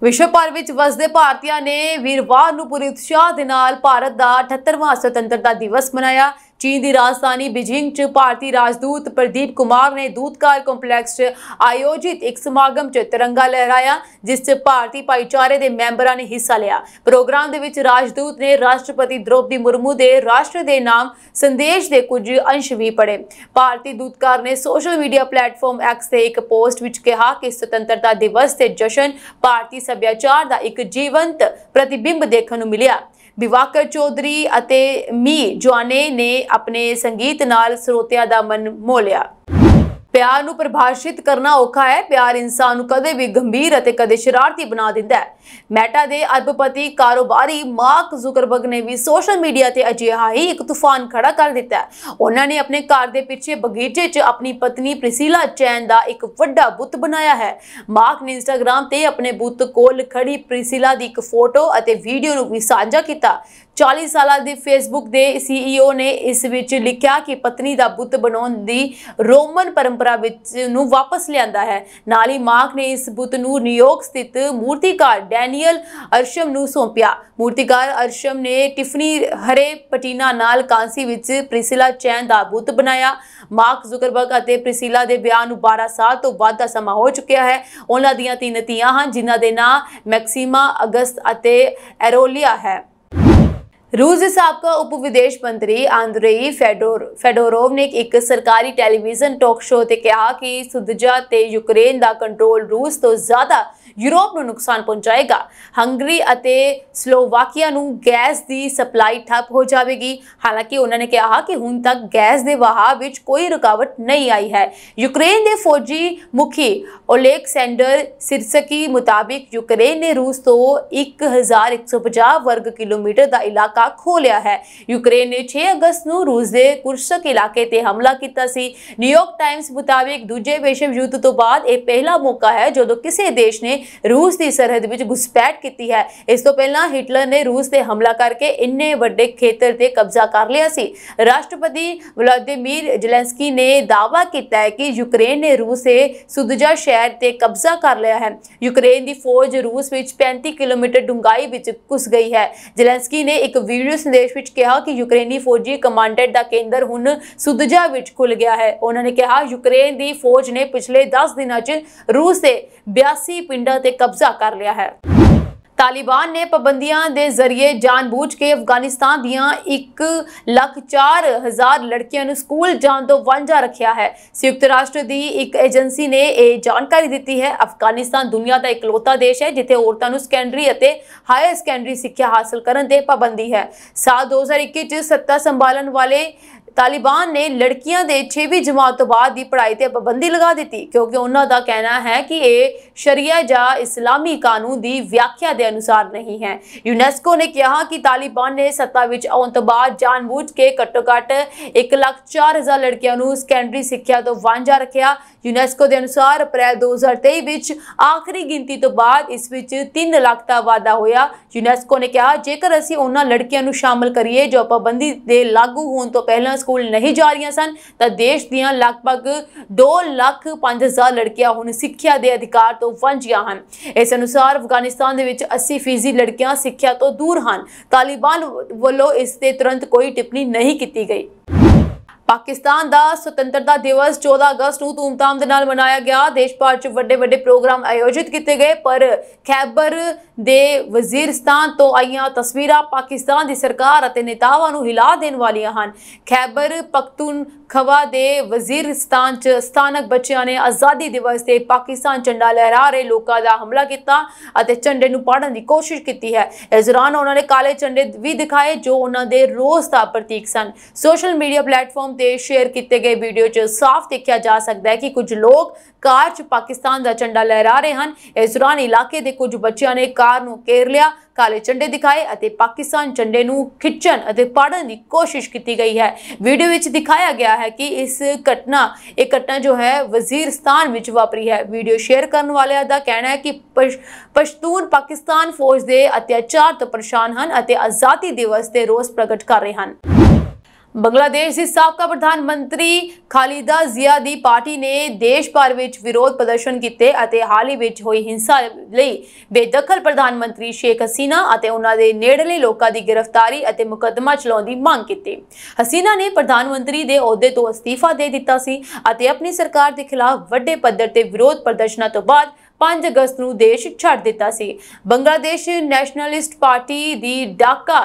ਵਿਸ਼ਵ ਭਰ ਵਿੱਚ ਵਸਦੇ ਭਾਰਤੀਆਂ ਨੇ ਵੀਰਵਾਰ ਨੂੰ ਪੂਰੀ ਉਤਸ਼ਾਹ ਦੇ ਨਾਲ ਭਾਰਤ ਦਾ 78ਵਾਂ ਸੁਤੰਤਰਤਾ ਦਿਵਸ ਮਨਾਇਆ ਚੀਨ ਦੀ ਰਾਜਧਾਨੀ ਬੀਜਿੰਗ 'ਚ ਭਾਰਤੀ ਰਾਜਦੂਤ ਪ੍ਰਦੀਪ ਕੁਮਾਰ ਨੇ ਦੂਤਕਾਰ ਕੰਪਲੈਕਸ 'ਚ ਆਯੋਜਿਤ ਇੱਕ ਸਮਾਗਮ 'ਚ ਤਿਰੰਗਾ ਲਹਿਰਾਇਆ ਜਿਸ 'ਚ ਭਾਰਤੀ ਭਾਈਚਾਰੇ ਦੇ ਮੈਂਬਰਾਂ ਨੇ ਹਿੱਸਾ ਲਿਆ ਪ੍ਰੋਗਰਾਮ ਦੇ ਵਿੱਚ ਰਾਜਦੂਤ ਨੇ ਰਾਸ਼ਟਰਪਤੀ ਦ੍ਰੋਪਦੀ ਮੁਰਮੂ ਦੇ ਰਾਸ਼ਟਰ ਦੇ ਨਾਮ ਸੰਦੇਸ਼ ਦੇ ਕੁਝ ਅੰਸ਼ ਵੀ ਪੜ੍ਹੇ ਭਾਰਤੀ ਦੂਤਕਾਰ ਨੇ ਸੋਸ਼ਲ ਮੀਡੀਆ ਪਲੇਟਫਾਰਮ ਐਕਸ ਤੇ ਇੱਕ ਪੋਸਟ ਵਿੱਚ ਕਿਹਾ ਕਿ ਸੁਤੰਤਰਤਾ ਦਿਵਸ ਤੇ ਜਸ਼ਨ ਭਾਰਤੀ ਸੱਭਿਆਚਾਰ ਦਾ ਇੱਕ ਜੀਵੰਤ ਪ੍ਰਤੀਬਿੰਬ ਦੇਖਣ ਨੂੰ ਮਿਲਿਆ ਦਿਵਾਕਰ ਚੌਧਰੀ ਅਤੇ ਮੀ ਜੁਆਨੇ ਨੇ ਆਪਣੇ ਸੰਗੀਤ ਨਾਲ ਸਰੋਤਿਆਂ ਦਾ ਮਨ ਮੋਲਿਆ ਪਿਆਰ ਨੂੰ ਪਰਿਭਾਸ਼ਿਤ ਕਰਨਾ ਔਖਾ ਹੈ ਪਿਆਰ ਇਨਸਾਨ ਨੂੰ ਕਦੇ ਵੀ ਗੰਭੀਰ ਅਤੇ ਕਦੇ ਸ਼ਰਾਰਤੀ ਬਣਾ ਦਿੰਦਾ ਹੈ ਮੈਟਾ ਦੇ ਅਰਬਪਤੀ ਕਾਰੋਬਾਰੀ ਮਾਰਕ ਜ਼ੁਕਰਬਰਗ ਨੇ ਵੀ ਸੋਸ਼ਲ ਮੀਡੀਆ ਤੇ ਅਜਿਹਾ ਹੀ ਇੱਕ ਤੂਫਾਨ ਖੜਾ ਕਰ ਦਿੱਤਾ ਉਹਨਾਂ ਨੇ ਆਪਣੇ ਘਰ ਦੇ ਪਿੱਛੇ ਬਗੀਚੇ 'ਚ ਆਪਣੀ ਪਤਨੀ ਪ੍ਰਿਸੀਲਾ ਚੈਨ ਦਾ ਇੱਕ ਵੱਡਾ ਬੁੱਤ ਬਣਾਇਆ ਹੈ ਮਾਰਕ ਨੇ ਇੰਸਟਾਗ੍ਰam ਤੇ ਆਪਣੇ ਬੁੱਤ ਕੋਲ ਖੜੀ ਪ੍ਰਿਸੀਲਾ ਦੀ ਇੱਕ ਫੋਟੋ ਅਤੇ ਵੀਡੀਓ ਨੂੰ ਵੀ ਸਾਂਝਾ ਕੀਤਾ 40 ਸਾਲਾਂ ਦੇ ਫੇਸਬੁੱਕ ਦੇ ਸੀਈਓ ਨੇ ਇਸ ਵਿੱਚ ਲਿਖਿਆ ਕਿ ਪਤਨੀ ਦਾ ਬੁੱਤ ਬਣਾਉਣ ਦੀ ਰੋਮਨ ਪਰੰਪਰਾ ਵਿੱਚ ਨੂੰ ਵਾਪਸ ਲਿਆਂਦਾ ਹੈ ਨਾਲ ਹੀ ਮਾਰਕ ਨੇ ਇਸ ਬੁੱਤ ਨੂੰ ਨਿਊਯਾਰਕ ਸਥਿਤ ਮੂਰਤੀਕਾਰ ਡੈਨੀਅਲ ਅਰਸ਼ਮ ਨੂੰ ਸੌਂਪਿਆ ਮੂਰਤੀਕਾਰ ਅਰਸ਼ਮ ਨੇ ਟਿਫਨੀ ਹਰੇ ਪਟੀਨਾ ਨਾਲ ਕਾਂਸੀ ਵਿੱਚ ਪ੍ਰਿਸਿਲਾ ਚੈਨ ਦਾ ਬੁੱਤ ਬਣਾਇਆ ਮਾਰਕ ਜ਼ੁਕਰਬਰਗ ਅਤੇ ਪ੍ਰਿਸਿਲਾ ਦੇ ਵਿਆਹ ਨੂੰ 12 ਸਾਲ ਤੋਂ ਵੱਧ ਦਾ ਸਮਾਂ ਹੋ ਚੁੱਕਿਆ ਹੈ ਉਹਨਾਂ ਦੀਆਂ ਤਿੰਨ ਧੀਆਂ ਹਨ ਜਿਨ੍ਹਾਂ ਦੇ ਨਾਂ ਮੈਕਸੀਮਾ ਅਗਸਤ ਅਤੇ ਐਰੋਲੀਆ ਹੈ ਰੂਸ ਦੇ ਸਾਬਕਾ ਉਪ ਵਿਦੇਸ਼ ਮੰਤਰੀ ਆਂਦਰੇਈ ਫੈਡੋਰੋਵ ਨੇ ਇੱਕ ਸਰਕਾਰੀ ਟੈਲੀਵਿਜ਼ਨ ਟਾਕ ਸ਼ੋਅ ਤੇ ਕਿਹਾ ਕਿ ਸੁਦਜਾ ਤੇ ਯੂਕਰੇਨ ਦਾ ਕੰਟਰੋਲ ਰੂਸ ਤੋਂ ਜ਼ਿਆਦਾ ਯੂਰਪ ਨੂੰ ਨੁਕਸਾਨ ਪਹੁੰਚਾਏਗਾ ਹੰਗਰੀ ਅਤੇ ਸਲੋਵਾਕੀਆ ਨੂੰ ਗੈਸ ਦੀ ਸਪਲਾਈ ਠੱਪ ਹੋ ਜਾਵੇਗੀ ਹਾਲਾਂਕਿ ਉਹਨਾਂ ਨੇ ਕਿਹਾ ਕਿ ਹੁਣ ਤੱਕ ਗੈਸ ਦੇ ਵਹਾਅ ਵਿੱਚ ਕੋਈ ਰੁਕਾਵਟ ਨਹੀਂ ਆਈ ਹੈ ਯੂਕਰੇਨ ਦੇ ਫੌਜੀ ਮੁਖੀ ਓਲੇਕਸੈਂਡਰ ਸਿਰਸਕੀ ਮੁਤਾਬਿਕ ਯੂਕਰੇਨ ਨੇ ਰੂਸ ਤੋਂ 1150 ਵਰਗ ਕਿਲੋਮੀਟਰ ਦਾ ਇਲਾਕਾ ਖੋ ਲਿਆ ਹੈ ਯੂਕਰੇਨ ਨੇ 6 ਅਗਸਤ ਨੂੰ ਰੂਸ ਦੇ ਕੁਰਸ਼ਕ ਇਲਾਕੇ ਤੇ ਹਮਲਾ ਕੀਤਾ ਸੀ ਨਿਊਯਾਰਕ ਟਾਈਮਸ ਮੁਤਾਬਿਕ ਦੂਜੇ ਵਿਸ਼ਵ ਯੁੱਧ ਤੋਂ ਬਾਅਦ ਇਹ ਪਹਿਲਾ ਮੌਕਾ ਹੈ ਜਦੋਂ ਕਿਸੇ ਦੇਸ਼ ਨੇ ਰੂਸ ਦੀ ਸਰਹੱਦ ਵਿੱਚ ਘੁਸਪੈਠ ਕੀਤੀ ਹੈ ਇਸ ਤੋਂ ਪਹਿਲਾਂ ਹਿਟਲਰ ਨੇ ਰੂਸ ਤੇ ਹਮਲਾ ਕਰਕੇ ਇੰਨੇ ਵੱਡੇ ਖੇਤਰ ਤੇ ਕਬਜ਼ਾ ਕਰ ਲਿਆ ਸੀ ਰਾਸ਼ਟਰਪਤੀ ਵਲਾਦੀਮੀਰ ਜ਼ੈਲੈਂਸਕੀ ਨੇ ਦਾਅਵਾ ਕੀਤਾ ਹੈ ਕਿ ਯੂਕਰੇਨ ਨੇ ਰੂਸ ਦੇ ਸੁਦਜਾ ਸ਼ਹਿਰ ਤੇ ਕਬਜ਼ਾ ਕਰ ਲਿਆ ਹੈ ਯੂਕਰੇਨ ਦੀ ਫੌਜ ਰੂਸ ਵਿੱਚ 35 ਕਿਲੋਮੀਟਰ ਡੂੰਘਾਈ ਵਿੱਚ ਘੁਸ ਗਈ ਹੈ ਜ਼ੈਲੈਂਸਕੀ ਨੇ ਇੱਕ ਵੀਡੀਓ ਸੰਦੇਸ਼ ਵਿੱਚ ਕਿਹਾ ਕਿ ਯੂਕਰੇਨੀ ਫੌਜੀ ਕਮਾਂਡਰ ਦਾ ਕੇਂਦਰ ਹੁਣ ਸੁਦਜਾ ਵਿੱਚ ਖੁੱਲ ਗਿਆ ਹੈ ਉਹਨਾਂ ਨੇ ਕਿਹਾ ਯੂਕਰੇਨ ਦੀ ਫੌਜ ਨੇ ਪਿਛਲੇ 10 ਦਿਨਾਂ 'ਚ ਰੂਸ ਦੇ 82 ਪਿੰਡਾਂ ਇਹਨਾਂ ਤੇ ਕਬਜ਼ਾ ਕਰ ਲਿਆ ਹੈ ਤਾਲਿਬਾਨ ਨੇ ਪਾਬੰਦੀਆਂ ਦੇ ਜ਼ਰੀਏ ਜਾਣਬੁੱਝ ਕੇ ਅਫਗਾਨਿਸਤਾਨ ਦੀਆਂ 1 ਲੱਖ 4000 ਲੜਕੀਆਂ ਨੂੰ ਸਕੂਲ ਜਾਣ ਤੋਂ ਵਾਂਝਾ ਰੱਖਿਆ ਹੈ ਸੰਯੁਕਤ ਰਾਸ਼ਟਰ ਦੀ ਇੱਕ ਏਜੰਸੀ ਨੇ ਇਹ ਜਾਣਕਾਰੀ ਦਿੱਤੀ ਹੈ ਅਫਗਾਨਿਸਤਾਨ ਦੁਨੀਆ ਦਾ ਇਕਲੌਤਾ ਦੇਸ਼ ਹੈ ਜਿੱਥੇ ਔਰਤਾਂ ਨੂੰ ਸਕੈਂਡਰੀ ਅਤੇ ਹਾਇਰ ਸਕੈਂਡਰੀ ਸਿੱਖਿਆ ਹਾਸਲ ਕਰਨ ਤੇ ਪਾਬੰਦੀ ਹੈ ਸਾਲ 2021 ਚ ਸੱਤਾ ਸੰਭਾਲਣ ਵਾਲੇ ਤਾਲਿਬਾਨ ਨੇ ਲੜਕੀਆਂ ਦੇ 6ਵੀਂ ਜਮਾਤ ਤੋਂ ਬਾਅਦ ਦੀ ਪੜ੍ਹਾਈ ਤੇ ਪਾਬੰਦੀ ਲਗਾ ਦਿੱਤੀ ਕਿਉਂਕਿ ਉਹਨਾਂ ਦਾ ਕਹਿਣਾ ਹੈ ਕਿ ਇਹ ਸ਼ਰੀਆ ਜਾਂ ਇਸਲਾਮੀ ਕਾਨੂੰਨ ਦੀ ਵਿਆਖਿਆ ਦੇ ਅਨੁਸਾਰ ਨਹੀਂ ਹੈ ਯੂਨੈਸਕੋ ਨੇ ਕਿਹਾ ਕਿ ਤਾਲਿਬਾਨ ਨੇ ਸੱਤਾ ਵਿੱਚ ਆਉਣ ਤੋਂ ਬਾਅਦ ਜਾਣਬੁੱਝ ਕੇ ਘੱਟੋ-ਘੱਟ 1,04,000 ਲੜਕੀਆਂ ਨੂੰ ਸੈਕੰਡਰੀ ਸਿੱਖਿਆ ਤੋਂ ਵਾਂਝਾ ਰੱਖਿਆ ਯੂਨੈਸਕੋ ਦੇ ਅਨੁਸਾਰ ਅਪ੍ਰੈਲ 2023 ਵਿੱਚ ਆਖਰੀ ਗਿਣਤੀ ਤੋਂ ਬਾਅਦ ਇਸ ਵਿੱਚ 3 ਲੱਖ ਦਾ ਵਾਧਾ ਹੋਇਆ ਯੂਨੈਸਕੋ ਨੇ ਕਿਹਾ ਜੇਕਰ ਅਸੀਂ ਉਹਨਾਂ ਲੜਕੀਆਂ ਨੂੰ ਸ਼ਾਮਲ ਕਰੀਏ ਜੋ ਪਾਬੰਦੀ ਦੇ ਲਾਗੂ ਹੋਣ ਤੋਂ ਪਹਿਲਾਂ ਸਕੂਲ ਨਹੀਂ ਜਾ ਰਹੀਆਂ ਸਨ ਤਾਂ ਦੇਸ਼ ਦੀਆਂ ਲਗਭਗ 2 ਲੱਖ 5000 ਲੜਕੀਆਂ ਹੁਣ ਸਿੱਖਿਆ ਦੇ ਅਧਿਕਾਰ ਤੋਂ ਵਾਂਝੀਆਂ ਹਨ ਇਸ ਅਨੁਸਾਰ ਅਫਗਾਨਿਸਤਾਨ ਦੇ ਵਿੱਚ 80% ਲੜਕੀਆਂ ਸਿੱਖਿਆ ਤੋਂ ਦੂਰ ਹਨ ਤਾਲਿਬਾਨ ਵੱਲੋਂ ਇਸ ਤੇ ਤੁਰੰਤ ਕੋਈ ਟਿੱਪਣੀ ਨਹੀਂ ਕੀਤੀ ਗਈ ਪਾਕਿਸਤਾਨ ਦਾ ਸੁਤੰਤਰਤਾ ਦਿਵਸ 14 ਅਗਸਤ ਨੂੰ ਧੂਮਧਾਮ ਦੇ ਨਾਲ ਮਨਾਇਆ ਗਿਆ ਦੇਸ਼ ਭਰ 'ਚ ਵੱਡੇ ਵੱਡੇ ਪ੍ਰੋਗਰਾਮ ਆਯੋਜਿਤ ਕੀਤੇ ਗਏ ਪਰ ਖੈਬਰ ਦੇ ਵਜ਼ੀਰਸਤਾਨ ਤੋਂ ਆਈਆਂ ਤਸਵੀਰਾਂ ਪਾਕਿਸਤਾਨ ਦੀ ਸਰਕਾਰ ਅਤੇ ਨੇਤਾਵਾਂ ਨੂੰ ਹਿਲਾ ਦੇਣ ਵਾਲੀਆਂ ਹਨ ਖੈਬਰ ਪਖਤੂਨ ਖਵਾ ਦੇ ਵਜ਼ੀਰਸਤਾਨ 'ਚ ਸਥਾਨਕ ਬੱਚਿਆਂ ਨੇ ਆਜ਼ਾਦੀ ਦਿਵਸ ਤੇ ਪਾਕਿਸਤਾਨ ਝੰਡਾ ਲਹਿਰਾ ਰਹੇ ਲੋਕਾਂ ਦਾ ਹਮਲਾ ਕੀਤਾ ਅਤੇ ਝੰਡੇ ਨੂੰ ਪਾੜਨ ਦੀ ਕੋਸ਼ਿਸ਼ ਕੀਤੀ ਹੈ ਇਸ ਦੌਰਾਨ ਉਹਨਾਂ ਨੇ ਕਾਲੇ ਝੰਡੇ ਵੀ ਦਿਖਾਏ ਜੋ ਉਹਨਾਂ ਦੇ ਰੋਸ ਦਾ ਪ੍ਰਤੀਕ ਸਨ ਸੋਸ਼ਲ ਮੀਡੀਆ ਪਲੇਟਫਾਰਮ ਦੇ ਸ਼ੇਅਰ ਕੀਤੇ ਗਏ ਵੀਡੀਓ 'ਚ ਸਾਫ਼ ਦੇਖਿਆ ਜਾ ਸਕਦਾ ਹੈ ਕਿ ਕੁਝ ਲੋਕ ਕਾਰ 'ਚ ਪਾਕਿਸਤਾਨ ਦਾ ਝੰਡਾ ਲਹਿਰਾ ਰਹੇ ਹਨ ਇਸ ਦੌਰਾਨ ਇਲਾਕੇ ਦੇ ਕੁਝ ਬੱਚਿਆਂ ਨੇ ਕਾਰ ਨੂੰ ਘੇਰ ਲਿਆ ਕਾਲੇ ਝੰਡੇ ਦਿਖਾਏ ਅਤੇ ਪਾਕਿਸਤਾਨ ਝੰਡੇ ਨੂੰ ਖਿੱਚਣ ਅਤੇ ਪਾੜਨ ਦੀ ਕੋਸ਼ਿਸ਼ ਕੀਤੀ ਗਈ ਹੈ ਵੀਡੀਓ ਵਿੱਚ ਦਿਖਾਇਆ ਗਿਆ ਹੈ ਕਿ ਇਸ ਘਟਨਾ ਇਹ ਘਟਨਾ ਜੋ ਹੈ ਵਜ਼ੀਰਸਤਾਨ ਵਿੱਚ ਵਾਪਰੀ ਹੈ ਵੀਡੀਓ ਸ਼ੇਅਰ ਕਰਨ ਵਾਲਿਆਂ ਦਾ ਕਹਿਣਾ ਹੈ ਕਿ ਪਸ਼ਤੂਨ ਪਾਕਿਸਤਾਨ ਫੌਜ ਦੇ ਅਤਿਆਚਾਰ ਤੋਂ ਪਰੇਸ਼ਾਨ ਹਨ ਅਤੇ ਆਜ਼ਾਦੀ ਦਿਵਸ ਤੇ ਰੋਸ ਪ੍ਰਗਟ ਕਰ ਰਹੇ ਹਨ ਬੰਗਲਾਦੇਸ਼ ਦੇ ਸਾਬਕਾ ਪ੍ਰਧਾਨ ਮੰਤਰੀ ਖਾਲਿਦਾ ਜ਼ਿਆ ਦੀ ਪਾਰਟੀ ਨੇ ਦੇਸ਼ ਭਰ ਵਿੱਚ ਵਿਰੋਧ ਪ੍ਰਦਰਸ਼ਨ ਕੀਤੇ ਅਤੇ ਹਾਲ ਹੀ ਵਿੱਚ ਹੋਈ ਹਿੰਸਾ ਲਈ ਬੇਦਖਲ ਪ੍ਰਧਾਨ ਮੰਤਰੀ ਸ਼ੇਖ ਹਸੀਨਾ ਅਤੇ ਉਹਨਾਂ ਦੇ ਨੇੜਲੇ ਲੋਕਾਂ ਦੀ ਗ੍ਰਿਫਤਾਰੀ ਅਤੇ ਮੁਕੱਦਮਾ ਚਲਾਉਣ ਦੀ ਮੰਗ ਕੀਤੀ ਹਸੀਨਾ ਨੇ ਪ੍ਰਧਾਨ ਮੰਤਰੀ ਦੇ ਅਹੁਦੇ ਤੋਂ ਅਸਤੀਫਾ ਦੇ ਦਿੱਤਾ ਸੀ ਅਤੇ ਆਪਣੀ ਸਰਕਾਰ ਦੇ ਖਿਲਾਫ ਵੱਡੇ ਪੱਧਰ ਤੇ ਵਿਰੋਧ ਪ੍ਰਦਰਸ਼ਨਾਂ ਤੋਂ ਬਾਅਦ 5 ਅਗਸਤ ਨੂੰ ਦੇਸ਼ ਛੱਡ ਦਿੱਤਾ ਸੀ ਬੰਗਲਾਦੇਸ਼ ਨੈਸ਼ਨਲਿਸਟ ਪਾਰਟੀ ਦੀ ਡਾਕਾ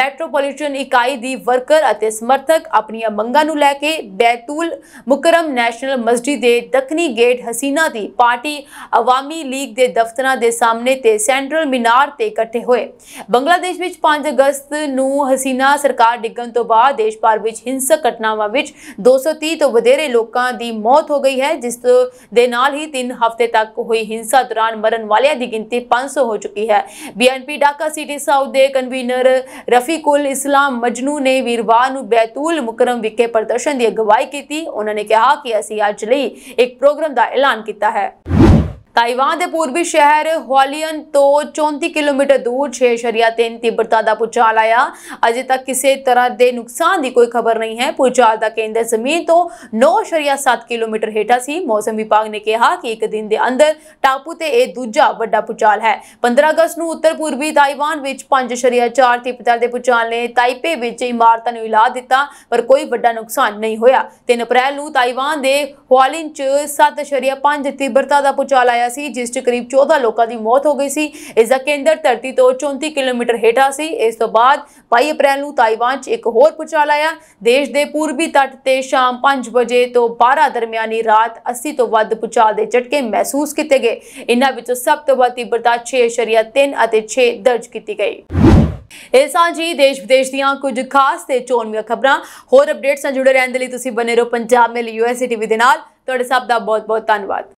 ਮੈਟਰੋਪੋਲੀਟਨ ਇਕਾਈ ਦੀ ਵਰਕਰ ਅਤੇ ਸਮਰਥਕ ਆਪਣੀਆਂ ਮੰਗਾਂ ਨੂੰ ਲੈ ਕੇ ਬੈਤੂਲ ਮੁਕਰਮ ਨੈਸ਼ਨਲ ਮਸਜਿਦ ਦੇ ਦੱਖਣੀ ਗੇਟ ਹਸੀਨਾ ਦੀ ਪਾਰਟੀ ਆਵਾਮੀ ਲੀਗ ਦੇ ਦਫ਼ਤਰਾਂ ਦੇ ਸਾਹਮਣੇ ਤੇ ਸੈਂਟਰਲ ਮਿਨਾਰ ਤੇ ਇਕੱਠੇ ਹੋਏ ਬੰਗਲਾਦੇਸ਼ ਵਿੱਚ 5 ਅਗਸਤ ਨੂੰ ਹਸੀਨਾ ਸਰਕਾਰ ਡਿੱਗਣ ਤੋਂ ਬਾਅਦ ਦੇਸ਼ ਭਰ ਵਿੱਚ ਹਿੰਸਕ ਘਟਨਾਵਾਂ ਵਿੱਚ 230 ਤੋਂ ਵਧੇਰੇ ਲੋਕਾਂ ਦੀ ਮੌਤ ਹੋ ਗਈ ਹੈ ਜਿਸ ਦੇ ਨਾਲ ਹੀ 3 ਹਫ਼ਤੇ ਤੱਕ ਹੋਈ हिंसा दौरान मरण वाले की गिनती 500 हो चुकी है बीएनपी ढाका सिटी साउथ ਦੇ ਕਨਵੀਨਰ ਰਫੀਕੁਲ ਇਸਲਾਮ ਮਜਨੂ ਨੇ ਵੀਰਵਾਰ ਨੂੰ ਬੈਤੂਲ ਮੁਕਰਮ ਵਿਖੇ ਪ੍ਰਦਰਸ਼ਨ ਦੀ ਅਗਵਾਈ ਕੀਤੀ ਉਹਨਾਂ ਨੇ ਕਿਹਾ ਕਿ ਅਸੀਂ ਅੱਜ ਲਈ ਇੱਕ ਪ੍ਰੋਗਰਾਮ ਦਾ ਐਲਾਨ ਕੀਤਾ ਹੈ ਤਾਈਵਾਨ ਦੇ ਪੂਰਬੀ ਸ਼ਹਿਰ ਹੁਆਲੀਅਨ ਤੋਂ 34 ਕਿਲੋਮੀਟਰ ਦੂਰ 6.3 ਤੀਬਰਤਾ ਦਾ ਪੁਚਾਲ ਆਇਆ ਅਜੇ ਤੱਕ ਕਿਸੇ ਤਰ੍ਹਾਂ ਦੇ ਨੁਕਸਾਨ ਦੀ ਕੋਈ ਖਬਰ ਨਹੀਂ ਹੈ ਪੁਚਾਲ ਦਾ ਕੇਂਦਰ ਜ਼ਮੀਨ ਤੋਂ 9.7 ਕਿਲੋਮੀਟਰ ਹੇਠਾਂ ਸੀ ਮੌਸਮ ਵਿਭਾਗ ਨੇ ਕਿਹਾ ਕਿ ਇੱਕ ਦਿਨ ਦੇ ਅੰਦਰ ਟਾਪੂ ਤੇ ਇਹ ਦੂਜਾ ਵੱਡਾ ਪੁਚਾਲ ਹੈ 15 ਅਗਸਤ ਨੂੰ ਉੱਤਰ ਪੂਰਬੀ ਤਾਈਵਾਨ ਵਿੱਚ 5.4 ਤੀਬਰਤਾ ਦੇ ਪੁਚਾਲ ਨੇ ਤਾਈਪੇ ਵਿੱਚ ਇਮਾਰਤਾਂ ਨੂੰ ਹਿਲਾ ਦਿੱਤਾ ਪਰ ਕੋਈ ਵੱਡਾ ਨੁਕਸਾਨ ਨਹੀਂ ਹੋਇਆ 3 ਅਪ੍ਰੈਲ ਨੂੰ ਤਾਈਵਾਨ ਦੇ ਹੁਆਲਿਨ ਚ 7.5 ਤੀਬਰਤਾ ਦਾ ਪੁਚਾਲ ਆਇਆ ਹੋਇਆ ਸੀ ਜਿਸ 'ਚ ਕਰੀਬ 14 ਲੋਕਾਂ ਦੀ ਮੌਤ ਹੋ ਗਈ ਸੀ ਇਸ ਦਾ ਕੇਂਦਰ ਧਰਤੀ ਤੋਂ 34 ਕਿਲੋਮੀਟਰ ਹੇਠਾਂ ਸੀ ਇਸ ਤੋਂ ਬਾਅਦ 22 ਅਪ੍ਰੈਲ ਨੂੰ ਤਾਈਵਾਨ 'ਚ ਇੱਕ ਹੋਰ ਪੁਚਾਲ ਆਇਆ ਦੇਸ਼ ਦੇ ਪੂਰਬੀ ਤੱਟ ਤੇ ਸ਼ਾਮ 5 ਵਜੇ ਤੋਂ 12 ਦਰਮਿਆਨੀ ਰਾਤ 80 ਤੋਂ ਵੱਧ ਪੁਚਾਲ ਦੇ ਝਟਕੇ ਮਹਿਸੂਸ ਕੀਤੇ ਗਏ ਇਨ੍ਹਾਂ ਵਿੱਚੋਂ ਸਭ ਤੋਂ ਵੱਧ ਤੀਬਰਤਾ 6.3 ਅਤੇ 6 ਦਰਜ ਕੀਤੀ ਗਈ ਇਸ ਸਾਲ ਜੀ ਦੇਸ਼ ਵਿਦੇਸ਼ ਦੀਆਂ ਕੁਝ ਖਾਸ ਤੇ ਚੋਣਵੀਆਂ ਖਬਰਾਂ ਹੋਰ ਅਪਡੇਟਸ ਨਾਲ ਜੁੜੇ ਰਹਿਣ ਦੇ ਲਈ ਤੁਸੀਂ ਬਨੇ ਰਹੋ ਪੰਜਾਬ ਮੇਲ ਯੂਐਸਏ ਟੀਵੀ ਦੇ ਨਾਲ ਤੁਹਾਡੇ ਸਭ ਦਾ ਬਹੁਤ ਬਹੁਤ ਧੰਨਵਾਦ